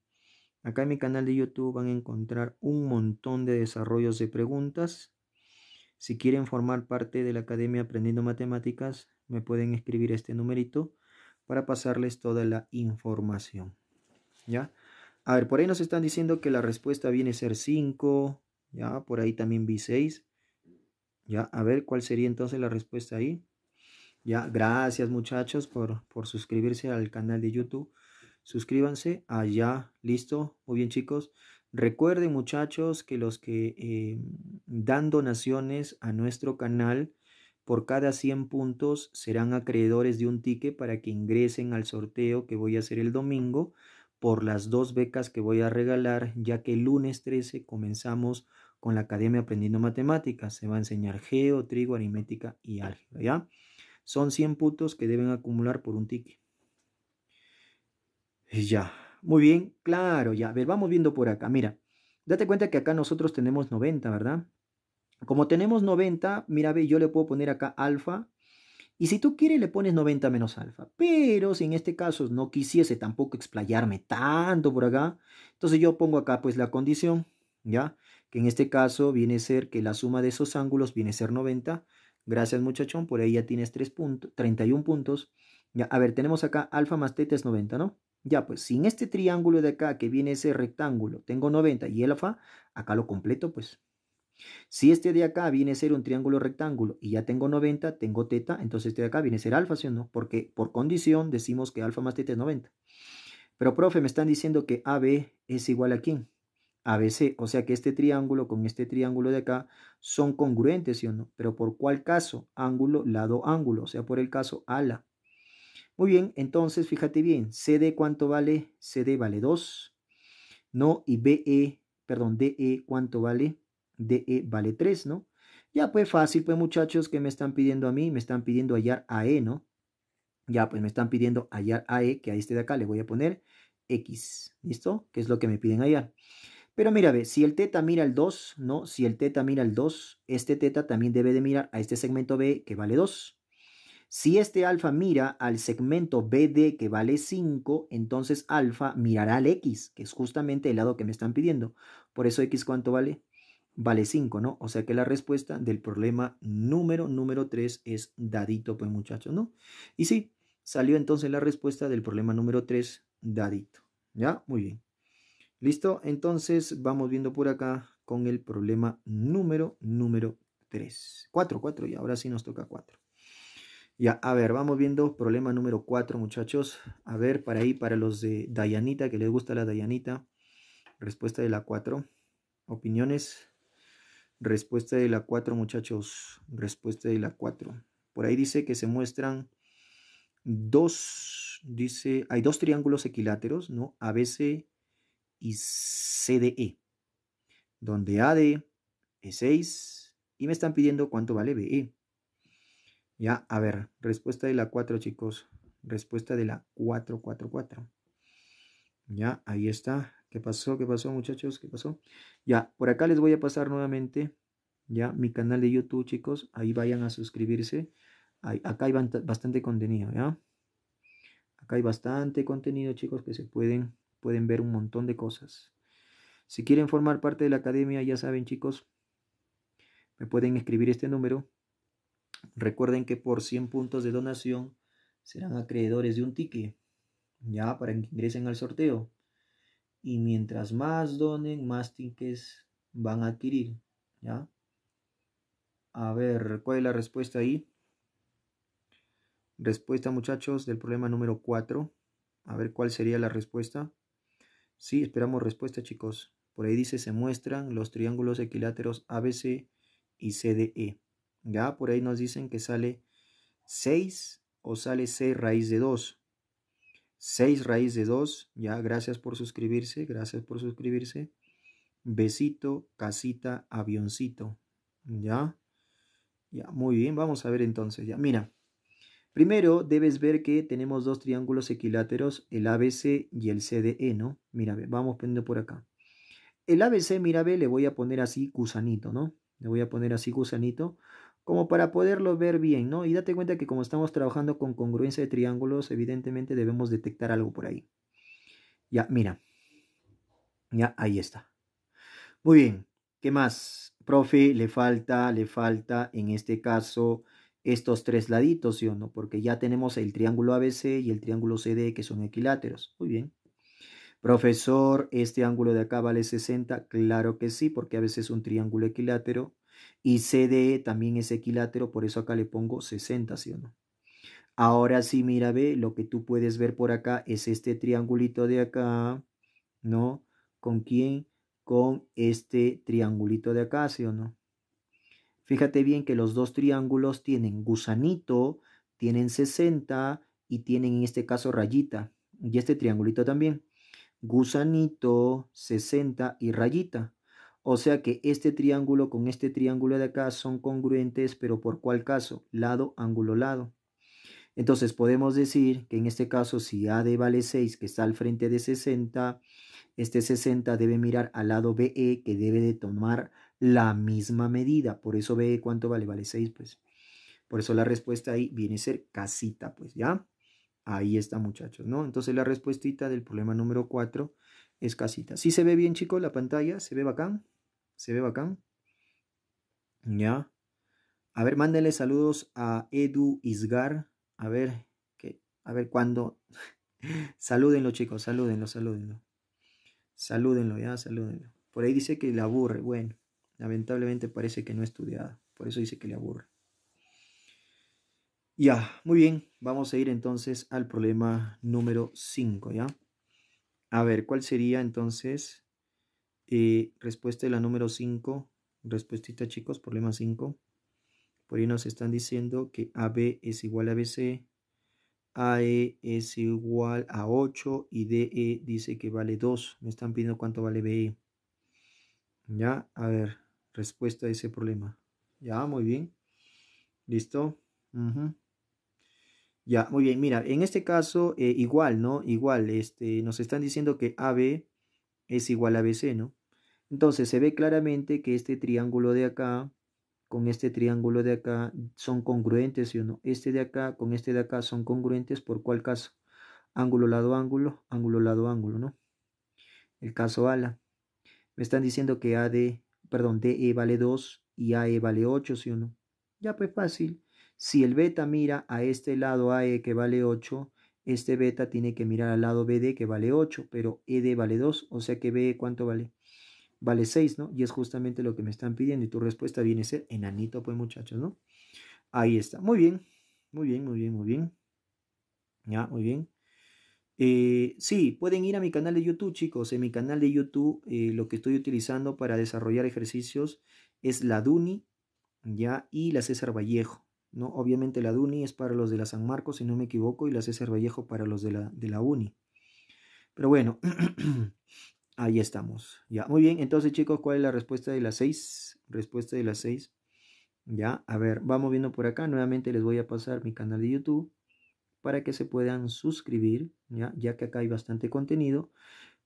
Speaker 1: Acá en mi canal de YouTube van a encontrar un montón de desarrollos de preguntas. Si quieren formar parte de la Academia Aprendiendo Matemáticas, me pueden escribir este numerito para pasarles toda la información. ¿Ya? A ver, por ahí nos están diciendo que la respuesta viene a ser 5, ¿ya? Por ahí también vi 6. ¿Ya? A ver, ¿cuál sería entonces la respuesta ahí? Ya, gracias muchachos por, por suscribirse al canal de YouTube suscríbanse allá, ah, listo, muy bien chicos. Recuerden muchachos que los que eh, dan donaciones a nuestro canal por cada 100 puntos serán acreedores de un ticket para que ingresen al sorteo que voy a hacer el domingo por las dos becas que voy a regalar ya que el lunes 13 comenzamos con la Academia Aprendiendo Matemáticas. Se va a enseñar geo, trigo, aritmética y álgebra. ¿ya? Son 100 puntos que deben acumular por un ticket. Ya, muy bien, claro, ya. A ver, vamos viendo por acá. Mira, date cuenta que acá nosotros tenemos 90, ¿verdad? Como tenemos 90, mira, ve, yo le puedo poner acá alfa. Y si tú quieres, le pones 90 menos alfa. Pero si en este caso no quisiese tampoco explayarme tanto por acá, entonces yo pongo acá pues la condición, ¿ya? Que en este caso viene a ser que la suma de esos ángulos viene a ser 90. Gracias muchachón, por ahí ya tienes 3 31 puntos. Ya, a ver, tenemos acá alfa más teta es 90, ¿no? Ya, pues sin este triángulo de acá que viene ese rectángulo, tengo 90 y el alfa, acá lo completo, pues. Si este de acá viene a ser un triángulo rectángulo y ya tengo 90, tengo teta, entonces este de acá viene a ser alfa, ¿sí o no? Porque por condición decimos que alfa más teta es 90. Pero, profe, me están diciendo que AB es igual a quién? ABC, o sea que este triángulo con este triángulo de acá son congruentes, ¿sí o no? Pero por cuál caso? Ángulo, lado, ángulo, o sea, por el caso ala. Muy bien, entonces fíjate bien, CD cuánto vale, CD vale 2, ¿no? Y BE, perdón, DE cuánto vale, DE vale 3, ¿no? Ya pues fácil, pues muchachos, que me están pidiendo a mí? Me están pidiendo hallar AE, ¿no? Ya pues me están pidiendo hallar AE, que a este de acá le voy a poner X, ¿listo? Que es lo que me piden hallar. Pero mira, ve, si el teta mira el 2, ¿no? Si el teta mira el 2, este teta también debe de mirar a este segmento B que vale 2. Si este alfa mira al segmento BD que vale 5, entonces alfa mirará al X, que es justamente el lado que me están pidiendo. Por eso X cuánto vale? Vale 5, ¿no? O sea que la respuesta del problema número, número 3 es dadito, pues muchachos, ¿no? Y sí, salió entonces la respuesta del problema número 3, dadito. ¿Ya? Muy bien. ¿Listo? Entonces vamos viendo por acá con el problema número, número 3. 4, 4 y ahora sí nos toca 4. Ya, a ver, vamos viendo problema número 4, muchachos. A ver, para ahí, para los de Dayanita, que les gusta la Dayanita. Respuesta de la 4. Opiniones. Respuesta de la 4, muchachos. Respuesta de la 4. Por ahí dice que se muestran dos, dice, hay dos triángulos equiláteros, ¿no? ABC y CDE, donde AD es 6 y me están pidiendo cuánto vale BE. Ya, a ver, respuesta de la 4, chicos. Respuesta de la 444. Ya, ahí está. ¿Qué pasó? ¿Qué pasó, muchachos? ¿Qué pasó? Ya, por acá les voy a pasar nuevamente, ya, mi canal de YouTube, chicos. Ahí vayan a suscribirse. acá hay bastante contenido, ¿ya? Acá hay bastante contenido, chicos, que se pueden, pueden ver un montón de cosas. Si quieren formar parte de la academia, ya saben, chicos, me pueden escribir este número Recuerden que por 100 puntos de donación serán acreedores de un ticket, ya para que ingresen al sorteo. Y mientras más donen, más tickets van a adquirir, ya. A ver, ¿cuál es la respuesta ahí? Respuesta, muchachos, del problema número 4. A ver cuál sería la respuesta. Sí, esperamos respuesta, chicos. Por ahí dice, se muestran los triángulos equiláteros ABC y CDE. Ya por ahí nos dicen que sale 6 o sale 6 raíz de 2. 6 raíz de 2. Ya, gracias por suscribirse. Gracias por suscribirse. Besito, casita, avioncito. Ya. Ya, muy bien. Vamos a ver entonces. Ya, mira. Primero debes ver que tenemos dos triángulos equiláteros, el ABC y el CDE, ¿no? Mira, vamos poniendo por acá. El ABC, mira, ve, le voy a poner así gusanito, ¿no? Le voy a poner así gusanito como para poderlo ver bien, ¿no? Y date cuenta que como estamos trabajando con congruencia de triángulos, evidentemente debemos detectar algo por ahí. Ya, mira. Ya, ahí está. Muy bien, ¿qué más? Profe, le falta, le falta, en este caso, estos tres laditos, ¿sí o no? Porque ya tenemos el triángulo ABC y el triángulo CD, que son equiláteros. Muy bien. Profesor, ¿este ángulo de acá vale 60? Claro que sí, porque a veces un triángulo equilátero y CDE también es equilátero, por eso acá le pongo 60, ¿sí o no? Ahora sí, mira, ve, lo que tú puedes ver por acá es este triangulito de acá, ¿no? ¿Con quién? Con este triangulito de acá, ¿sí o no? Fíjate bien que los dos triángulos tienen gusanito, tienen 60 y tienen en este caso rayita. Y este triangulito también. Gusanito, 60 y rayita. O sea que este triángulo con este triángulo de acá son congruentes, pero ¿por cuál caso? Lado, ángulo, lado. Entonces podemos decir que en este caso si AD vale 6, que está al frente de 60, este 60 debe mirar al lado BE, que debe de tomar la misma medida. Por eso BE, ¿cuánto vale? Vale 6, pues. Por eso la respuesta ahí viene a ser casita, pues, ¿ya? Ahí está, muchachos, ¿no? Entonces la respuestita del problema número 4 es casita. ¿Sí se ve bien, chicos, la pantalla? ¿Se ve bacán? Se ve bacán. Ya. A ver, mándale saludos a Edu Isgar. A ver, que, a ver cuándo. [LAUGHS] salúdenlo, chicos, salúdenlo, salúdenlo. Salúdenlo, ya, salúdenlo. Por ahí dice que le aburre. Bueno, lamentablemente parece que no estudiada. Por eso dice que le aburre. Ya, muy bien. Vamos a ir entonces al problema número 5, ¿ya? A ver, ¿cuál sería entonces? respuesta de la número 5, respuestita chicos, problema 5. Por ahí nos están diciendo que AB es igual a BC, AE es igual a 8 y DE dice que vale 2. Me están pidiendo cuánto vale BE. Ya, a ver, respuesta a ese problema. Ya, muy bien. ¿Listo? Ya, muy bien. Mira, en este caso, eh, igual, ¿no? Igual, este, nos están diciendo que AB es igual a BC, ¿no? Entonces se ve claramente que este triángulo de acá con este triángulo de acá son congruentes, ¿sí o no? Este de acá con este de acá son congruentes, ¿por cuál caso? Ángulo, lado, ángulo, ángulo, lado, ángulo, ¿no? El caso ala. Me están diciendo que AD, perdón, DE vale 2 y AE vale 8, ¿sí o no? Ya pues fácil. Si el beta mira a este lado AE que vale 8, este beta tiene que mirar al lado BD que vale 8, pero ED vale 2, o sea que BE ¿cuánto vale? vale 6, ¿no? Y es justamente lo que me están pidiendo. Y tu respuesta viene a ser enanito, pues muchachos, ¿no? Ahí está. Muy bien, muy bien, muy bien, muy bien. Ya, muy bien. Eh, sí, pueden ir a mi canal de YouTube, chicos. En mi canal de YouTube eh, lo que estoy utilizando para desarrollar ejercicios es la DUNI, ya, y la César Vallejo. ¿no? Obviamente la DUNI es para los de la San Marcos, si no me equivoco, y la César Vallejo para los de la, de la UNI. Pero bueno, [CLEARS THROAT] Ahí estamos. Ya, muy bien. Entonces, chicos, ¿cuál es la respuesta de las seis? Respuesta de las seis, Ya, a ver, vamos viendo por acá. Nuevamente les voy a pasar mi canal de YouTube para que se puedan suscribir, ya, ya que acá hay bastante contenido.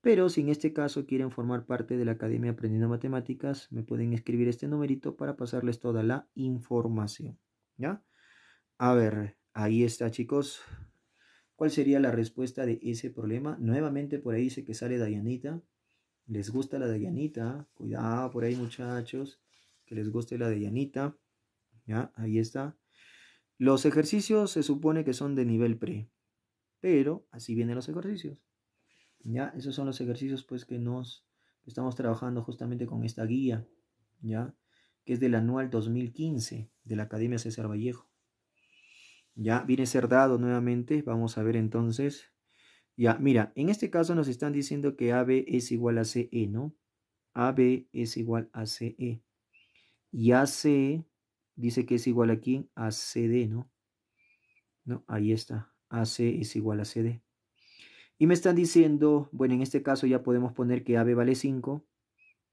Speaker 1: Pero si en este caso quieren formar parte de la Academia Aprendiendo Matemáticas, me pueden escribir este numerito para pasarles toda la información. ¿Ya? A ver, ahí está, chicos. ¿Cuál sería la respuesta de ese problema? Nuevamente por ahí dice que sale Dayanita les gusta la de Yanita, cuidado por ahí muchachos, que les guste la de Yanita, ya, ahí está. Los ejercicios se supone que son de nivel pre, pero así vienen los ejercicios. Ya, esos son los ejercicios pues que nos estamos trabajando justamente con esta guía, ya, que es del anual 2015 de la Academia César Vallejo. Ya viene ser dado nuevamente, vamos a ver entonces ya, mira, en este caso nos están diciendo que AB es igual a CE, ¿no? AB es igual a CE. Y AC dice que es igual a quién? A CD, ¿no? ¿No? Ahí está. AC es igual a CD. Y me están diciendo, bueno, en este caso ya podemos poner que AB vale 5,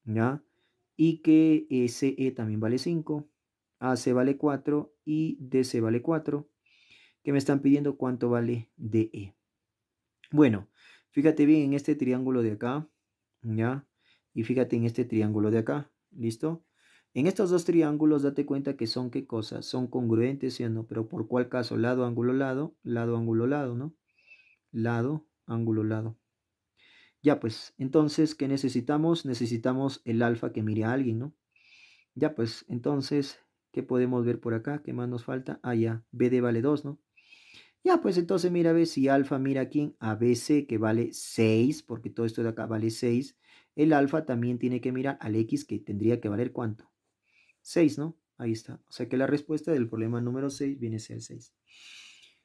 Speaker 1: ¿ya? Y que eh, CE también vale 5, AC vale 4 y DC vale 4. Que me están pidiendo cuánto vale DE. Bueno, fíjate bien en este triángulo de acá, ¿ya? Y fíjate en este triángulo de acá, ¿listo? En estos dos triángulos date cuenta que son qué cosas, son congruentes, ¿sí o no? Pero por cuál caso, lado, ángulo, lado, lado, ángulo, lado, ¿no? Lado, ángulo, lado. Ya pues, entonces, ¿qué necesitamos? Necesitamos el alfa que mire a alguien, ¿no? Ya pues, entonces, ¿qué podemos ver por acá? ¿Qué más nos falta? Ah, ya, BD vale 2, ¿no? Ya, pues entonces mira, a ver si alfa, mira aquí, ABC que vale 6, porque todo esto de acá vale 6. El alfa también tiene que mirar al X que tendría que valer cuánto. 6, ¿no? Ahí está. O sea que la respuesta del problema número 6 viene a ser 6.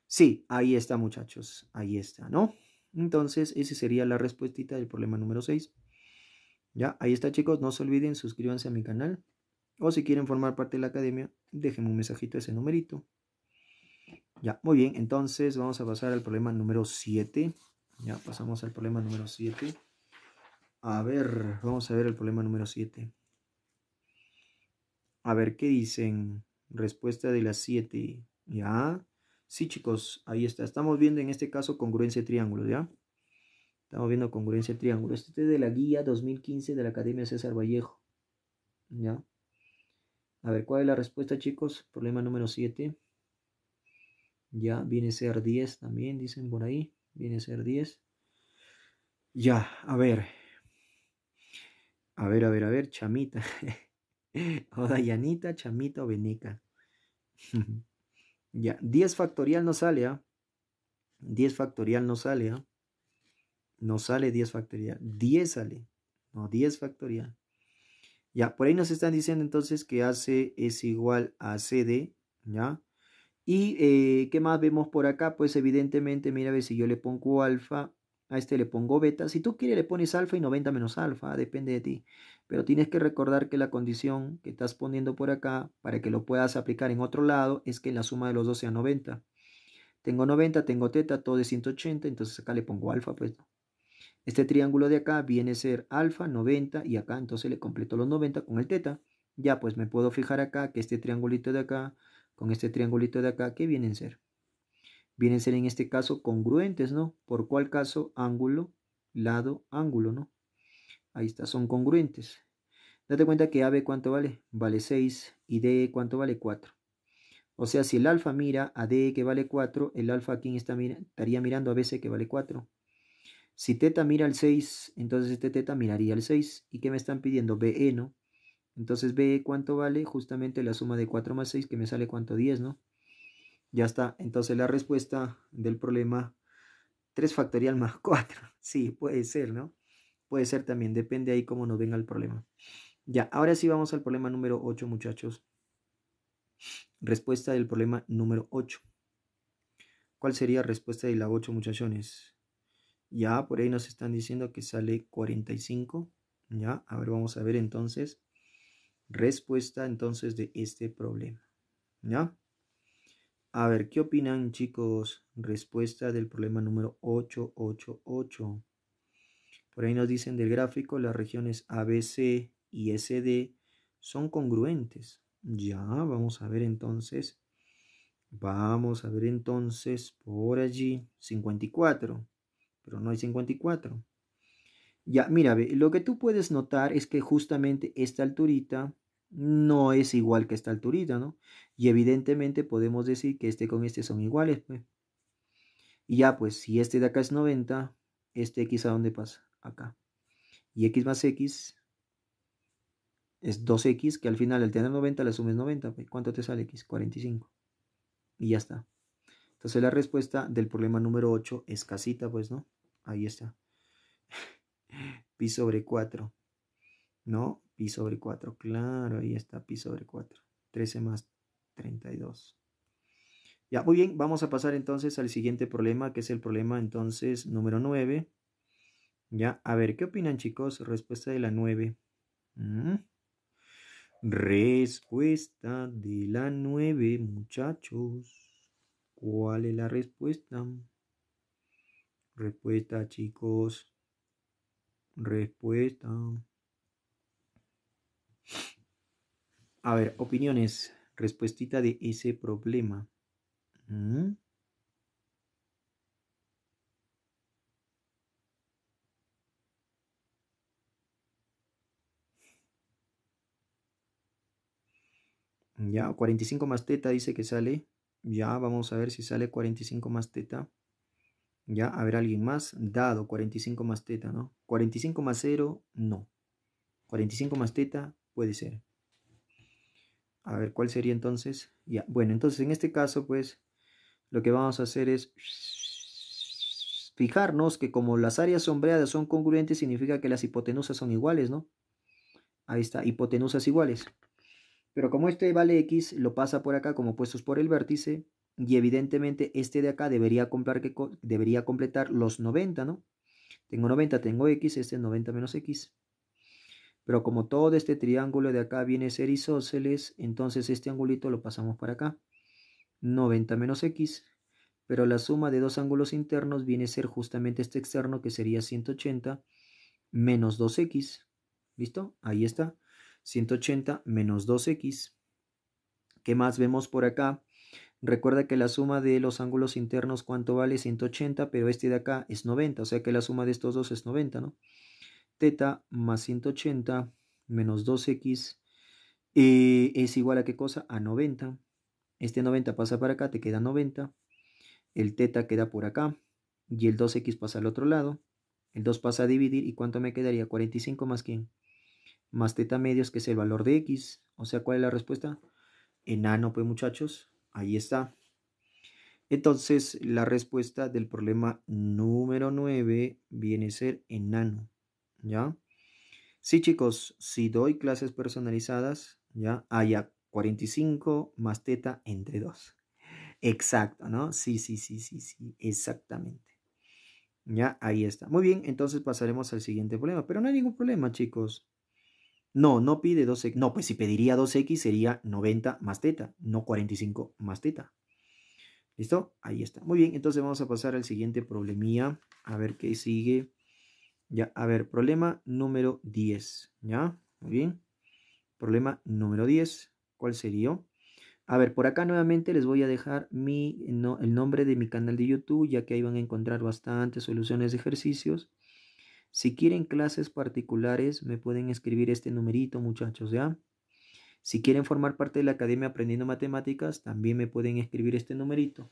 Speaker 1: Sí, ahí está muchachos, ahí está, ¿no? Entonces, esa sería la respuestita del problema número 6. Ya, ahí está chicos, no se olviden, suscríbanse a mi canal. O si quieren formar parte de la academia, déjenme un mensajito a ese numerito. Ya, muy bien, entonces vamos a pasar al problema número 7. Ya, pasamos al problema número 7. A ver, vamos a ver el problema número 7. A ver, ¿qué dicen? Respuesta de las 7. Ya. Sí, chicos, ahí está. Estamos viendo en este caso congruencia de triángulos, ¿ya? Estamos viendo congruencia de triángulos. Este es de la guía 2015 de la Academia César Vallejo. ¿Ya? A ver, ¿cuál es la respuesta, chicos? Problema número 7. Ya viene a ser 10 también, dicen por ahí. Viene a ser 10. Ya, a ver. A ver, a ver, a ver, chamita. [LAUGHS] o Dayanita, chamita o Benica. [LAUGHS] ya, 10 factorial no sale, ¿ah? 10 factorial no sale, ¿ah? No sale 10 factorial. 10 sale. No, 10 factorial. Ya, por ahí nos están diciendo entonces que AC es igual a CD, ¿ya? Y eh, qué más vemos por acá, pues evidentemente, mira a ver si yo le pongo alfa, a este le pongo beta. Si tú quieres le pones alfa y 90 menos alfa, depende de ti. Pero tienes que recordar que la condición que estás poniendo por acá para que lo puedas aplicar en otro lado es que la suma de los dos sea 90. Tengo 90, tengo teta, todo es 180, entonces acá le pongo alfa, pues. Este triángulo de acá viene a ser alfa, 90 y acá entonces le completo los 90 con el teta. Ya pues me puedo fijar acá que este triangulito de acá con este triangulito de acá, ¿qué vienen a ser? Vienen a ser en este caso congruentes, ¿no? ¿Por cuál caso? Ángulo, lado, ángulo, ¿no? Ahí está, son congruentes. Date cuenta que AB cuánto vale? Vale 6 y DE, cuánto vale 4. O sea, si el alfa mira a DE, que vale 4, el alfa aquí está, estaría mirando a BC que vale 4. Si teta mira al 6, entonces este teta miraría al 6. ¿Y qué me están pidiendo? BE, ¿no? Entonces ve cuánto vale justamente la suma de 4 más 6, que me sale cuánto 10, ¿no? Ya está. Entonces la respuesta del problema 3 factorial más 4. [LAUGHS] Sí, puede ser, ¿no? Puede ser también, depende ahí cómo nos venga el problema. Ya, ahora sí vamos al problema número 8, muchachos. Respuesta del problema número 8. ¿Cuál sería respuesta de la 8, muchachones? Ya, por ahí nos están diciendo que sale 45. Ya, a ver, vamos a ver entonces respuesta entonces de este problema. ¿Ya? A ver, ¿qué opinan chicos? Respuesta del problema número 888. Por ahí nos dicen del gráfico, las regiones ABC y SD son congruentes. Ya, vamos a ver entonces. Vamos a ver entonces por allí 54, pero no hay 54. Ya, mira, lo que tú puedes notar es que justamente esta alturita no es igual que esta alturita, ¿no? Y evidentemente podemos decir que este con este son iguales, pues. Y ya, pues, si este de acá es 90, este x a dónde pasa? Acá. Y x más x es 2x, que al final al tener 90 le sumes 90, pues, ¿Cuánto te sale x? 45. Y ya está. Entonces la respuesta del problema número 8 es casita, pues, ¿no? Ahí está. [LAUGHS] Pi sobre 4, ¿no? sobre 4, claro, ahí está pi sobre 4, 13 más 32. Ya, muy bien, vamos a pasar entonces al siguiente problema, que es el problema entonces número 9. Ya, a ver, ¿qué opinan chicos? Respuesta de la 9. Mm. Respuesta de la 9, muchachos. ¿Cuál es la respuesta? Respuesta, chicos. Respuesta. A ver, opiniones. Respuestita de ese problema. Mm. Ya, 45 más teta dice que sale. Ya, vamos a ver si sale 45 más teta. Ya, a ver, alguien más. Dado 45 más teta, ¿no? 45 más 0, no. 45 más teta puede ser. A ver, ¿cuál sería entonces? Ya, bueno, entonces en este caso, pues, lo que vamos a hacer es fijarnos que como las áreas sombreadas son congruentes, significa que las hipotenusas son iguales, ¿no? Ahí está, hipotenusas iguales. Pero como este vale x, lo pasa por acá como puestos por el vértice, y evidentemente este de acá debería, debería completar los 90, ¿no? Tengo 90, tengo x, este es 90 menos x. Pero como todo este triángulo de acá viene a ser isósceles, entonces este angulito lo pasamos para acá. 90 menos x, pero la suma de dos ángulos internos viene a ser justamente este externo que sería 180 menos 2x. ¿Listo? Ahí está. 180 menos 2x. ¿Qué más vemos por acá? Recuerda que la suma de los ángulos internos, ¿cuánto vale? 180, pero este de acá es 90, o sea que la suma de estos dos es 90, ¿no? teta más 180 menos 2x eh, es igual a qué cosa? A 90. Este 90 pasa para acá, te queda 90. El teta queda por acá y el 2x pasa al otro lado. El 2 pasa a dividir y ¿cuánto me quedaría? 45 más quién? Más teta medios que es el valor de x. O sea, ¿cuál es la respuesta? Enano, pues muchachos, ahí está. Entonces, la respuesta del problema número 9 viene a ser enano. ¿ya? Sí, chicos, si doy clases personalizadas, ¿ya? Haya ah, 45 más teta entre 2. Exacto, ¿no? Sí, sí, sí, sí, sí, exactamente. Ya, ahí está. Muy bien, entonces pasaremos al siguiente problema. Pero no hay ningún problema, chicos. No, no pide 2x. No, pues si pediría 2x sería 90 más teta, no 45 más teta. ¿Listo? Ahí está. Muy bien, entonces vamos a pasar al siguiente problemía. A ver qué sigue. Ya, a ver, problema número 10, ¿ya? Muy bien. Problema número 10, ¿cuál sería? A ver, por acá nuevamente les voy a dejar mi, el nombre de mi canal de YouTube, ya que ahí van a encontrar bastantes soluciones de ejercicios. Si quieren clases particulares, me pueden escribir este numerito, muchachos, ¿ya? Si quieren formar parte de la Academia Aprendiendo Matemáticas, también me pueden escribir este numerito.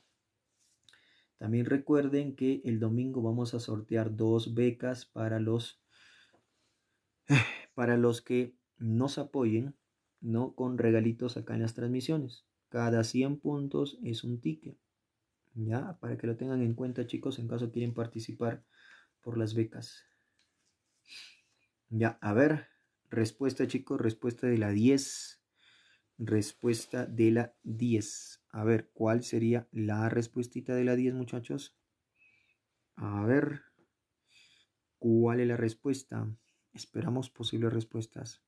Speaker 1: También recuerden que el domingo vamos a sortear dos becas para los, [SIGHS] para los que nos apoyen, ¿no? Con regalitos acá en las transmisiones. Cada 100 puntos es un ticket. ¿Ya? Para que lo tengan en cuenta, chicos, en caso quieren participar por las becas. Ya, a ver. Respuesta, chicos, respuesta de la 10. Respuesta de la 10. A ver, ¿cuál sería la respuestita de la 10, muchachos? A ver, ¿cuál es la respuesta? Esperamos posibles respuestas.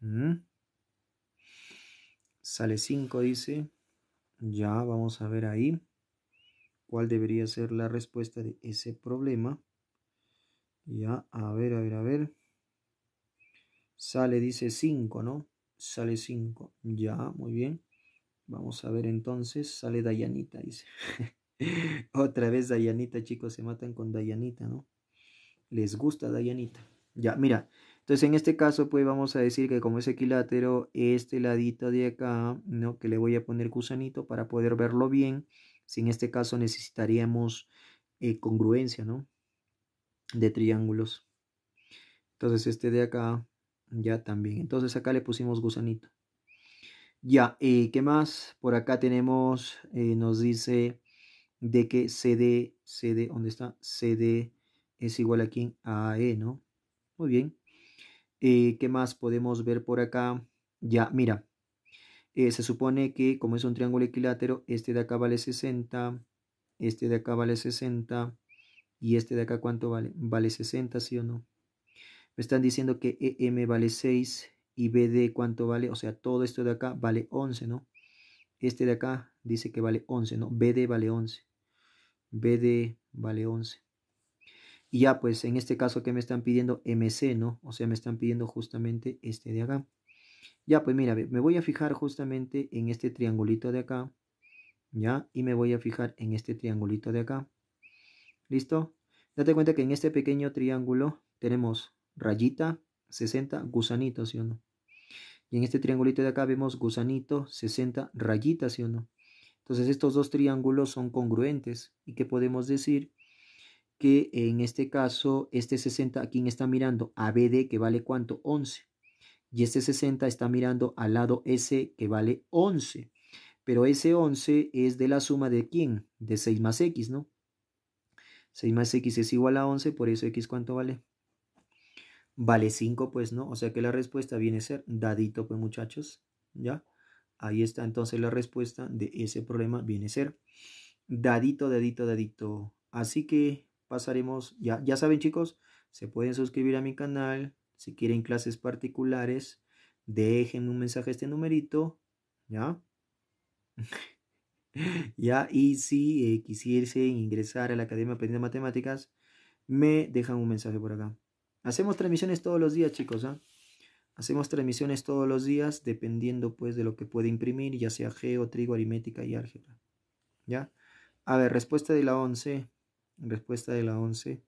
Speaker 1: Mm. Sale 5, dice. Ya vamos a ver ahí cuál debería ser la respuesta de ese problema. Ya, a ver, a ver, a ver. Sale, dice 5, ¿no? Sale 5. Ya, muy bien. Vamos a ver entonces, sale Dayanita, dice. [LAUGHS] Otra vez Dayanita, chicos, se matan con Dayanita, ¿no? Les gusta Dayanita. Ya, mira. Entonces, en este caso, pues vamos a decir que como es equilátero, este ladito de acá, ¿no? Que le voy a poner gusanito para poder verlo bien. Si en este caso necesitaríamos eh, congruencia, ¿no? De triángulos. Entonces, este de acá, ya también. Entonces, acá le pusimos gusanito. Ya, eh, ¿qué más? Por acá tenemos, eh, nos dice de que CD, CD, ¿dónde está? CD es igual a A E, ¿no? Muy bien. Eh, ¿Qué más podemos ver por acá? Ya, mira. se supone que como es un triángulo equilátero, este de acá vale 60, este de acá vale 60 y este de acá ¿cuánto vale? Vale 60, ¿sí o no? Me están diciendo que EM vale 6 y BD cuánto vale, o sea, todo esto de acá vale 11, ¿no? Este de acá dice que vale 11, ¿no? BD vale 11. BD vale 11. Y ya, pues en este caso que me están pidiendo MC, ¿no? O sea, me están pidiendo justamente este de acá. Ya, pues mira, me voy a fijar justamente en este triangulito de acá, ¿ya? Y me voy a fijar en este triangulito de acá. ¿Listo? Date cuenta que en este pequeño triángulo tenemos rayita, 60 gusanitos, ¿sí o no? Y en este triangulito de acá vemos gusanito 60 rayitas, ¿sí o no? Entonces estos dos triángulos son congruentes y qué podemos decir que en este caso este 60 a está mirando a BD que vale cuánto 11 y este 60 está mirando al lado S que vale 11 pero ese 11 es de la suma de quién de 6 más x no 6 más x es igual a 11 por eso x cuánto vale Vale 5, pues no. O sea que la respuesta viene a ser dadito, pues muchachos. ¿Ya? Ahí está entonces la respuesta de ese problema. Viene a ser dadito, dadito, dadito. Así que pasaremos. Ya, ya saben, chicos, se pueden suscribir a mi canal. Si quieren clases particulares, déjenme un mensaje a este numerito. ¿Ya? [LAUGHS] ya, y si eh, quisiesen ingresar a la Academia de Matemáticas, me dejan un mensaje por acá. Hacemos transmisiones todos los días, chicos. ¿ah? Hacemos transmisiones todos los días dependiendo pues de lo que puede imprimir, ya sea geo, trigo, aritmética y álgebra. ¿Ya? A ver, respuesta de la 11. Respuesta de la 11.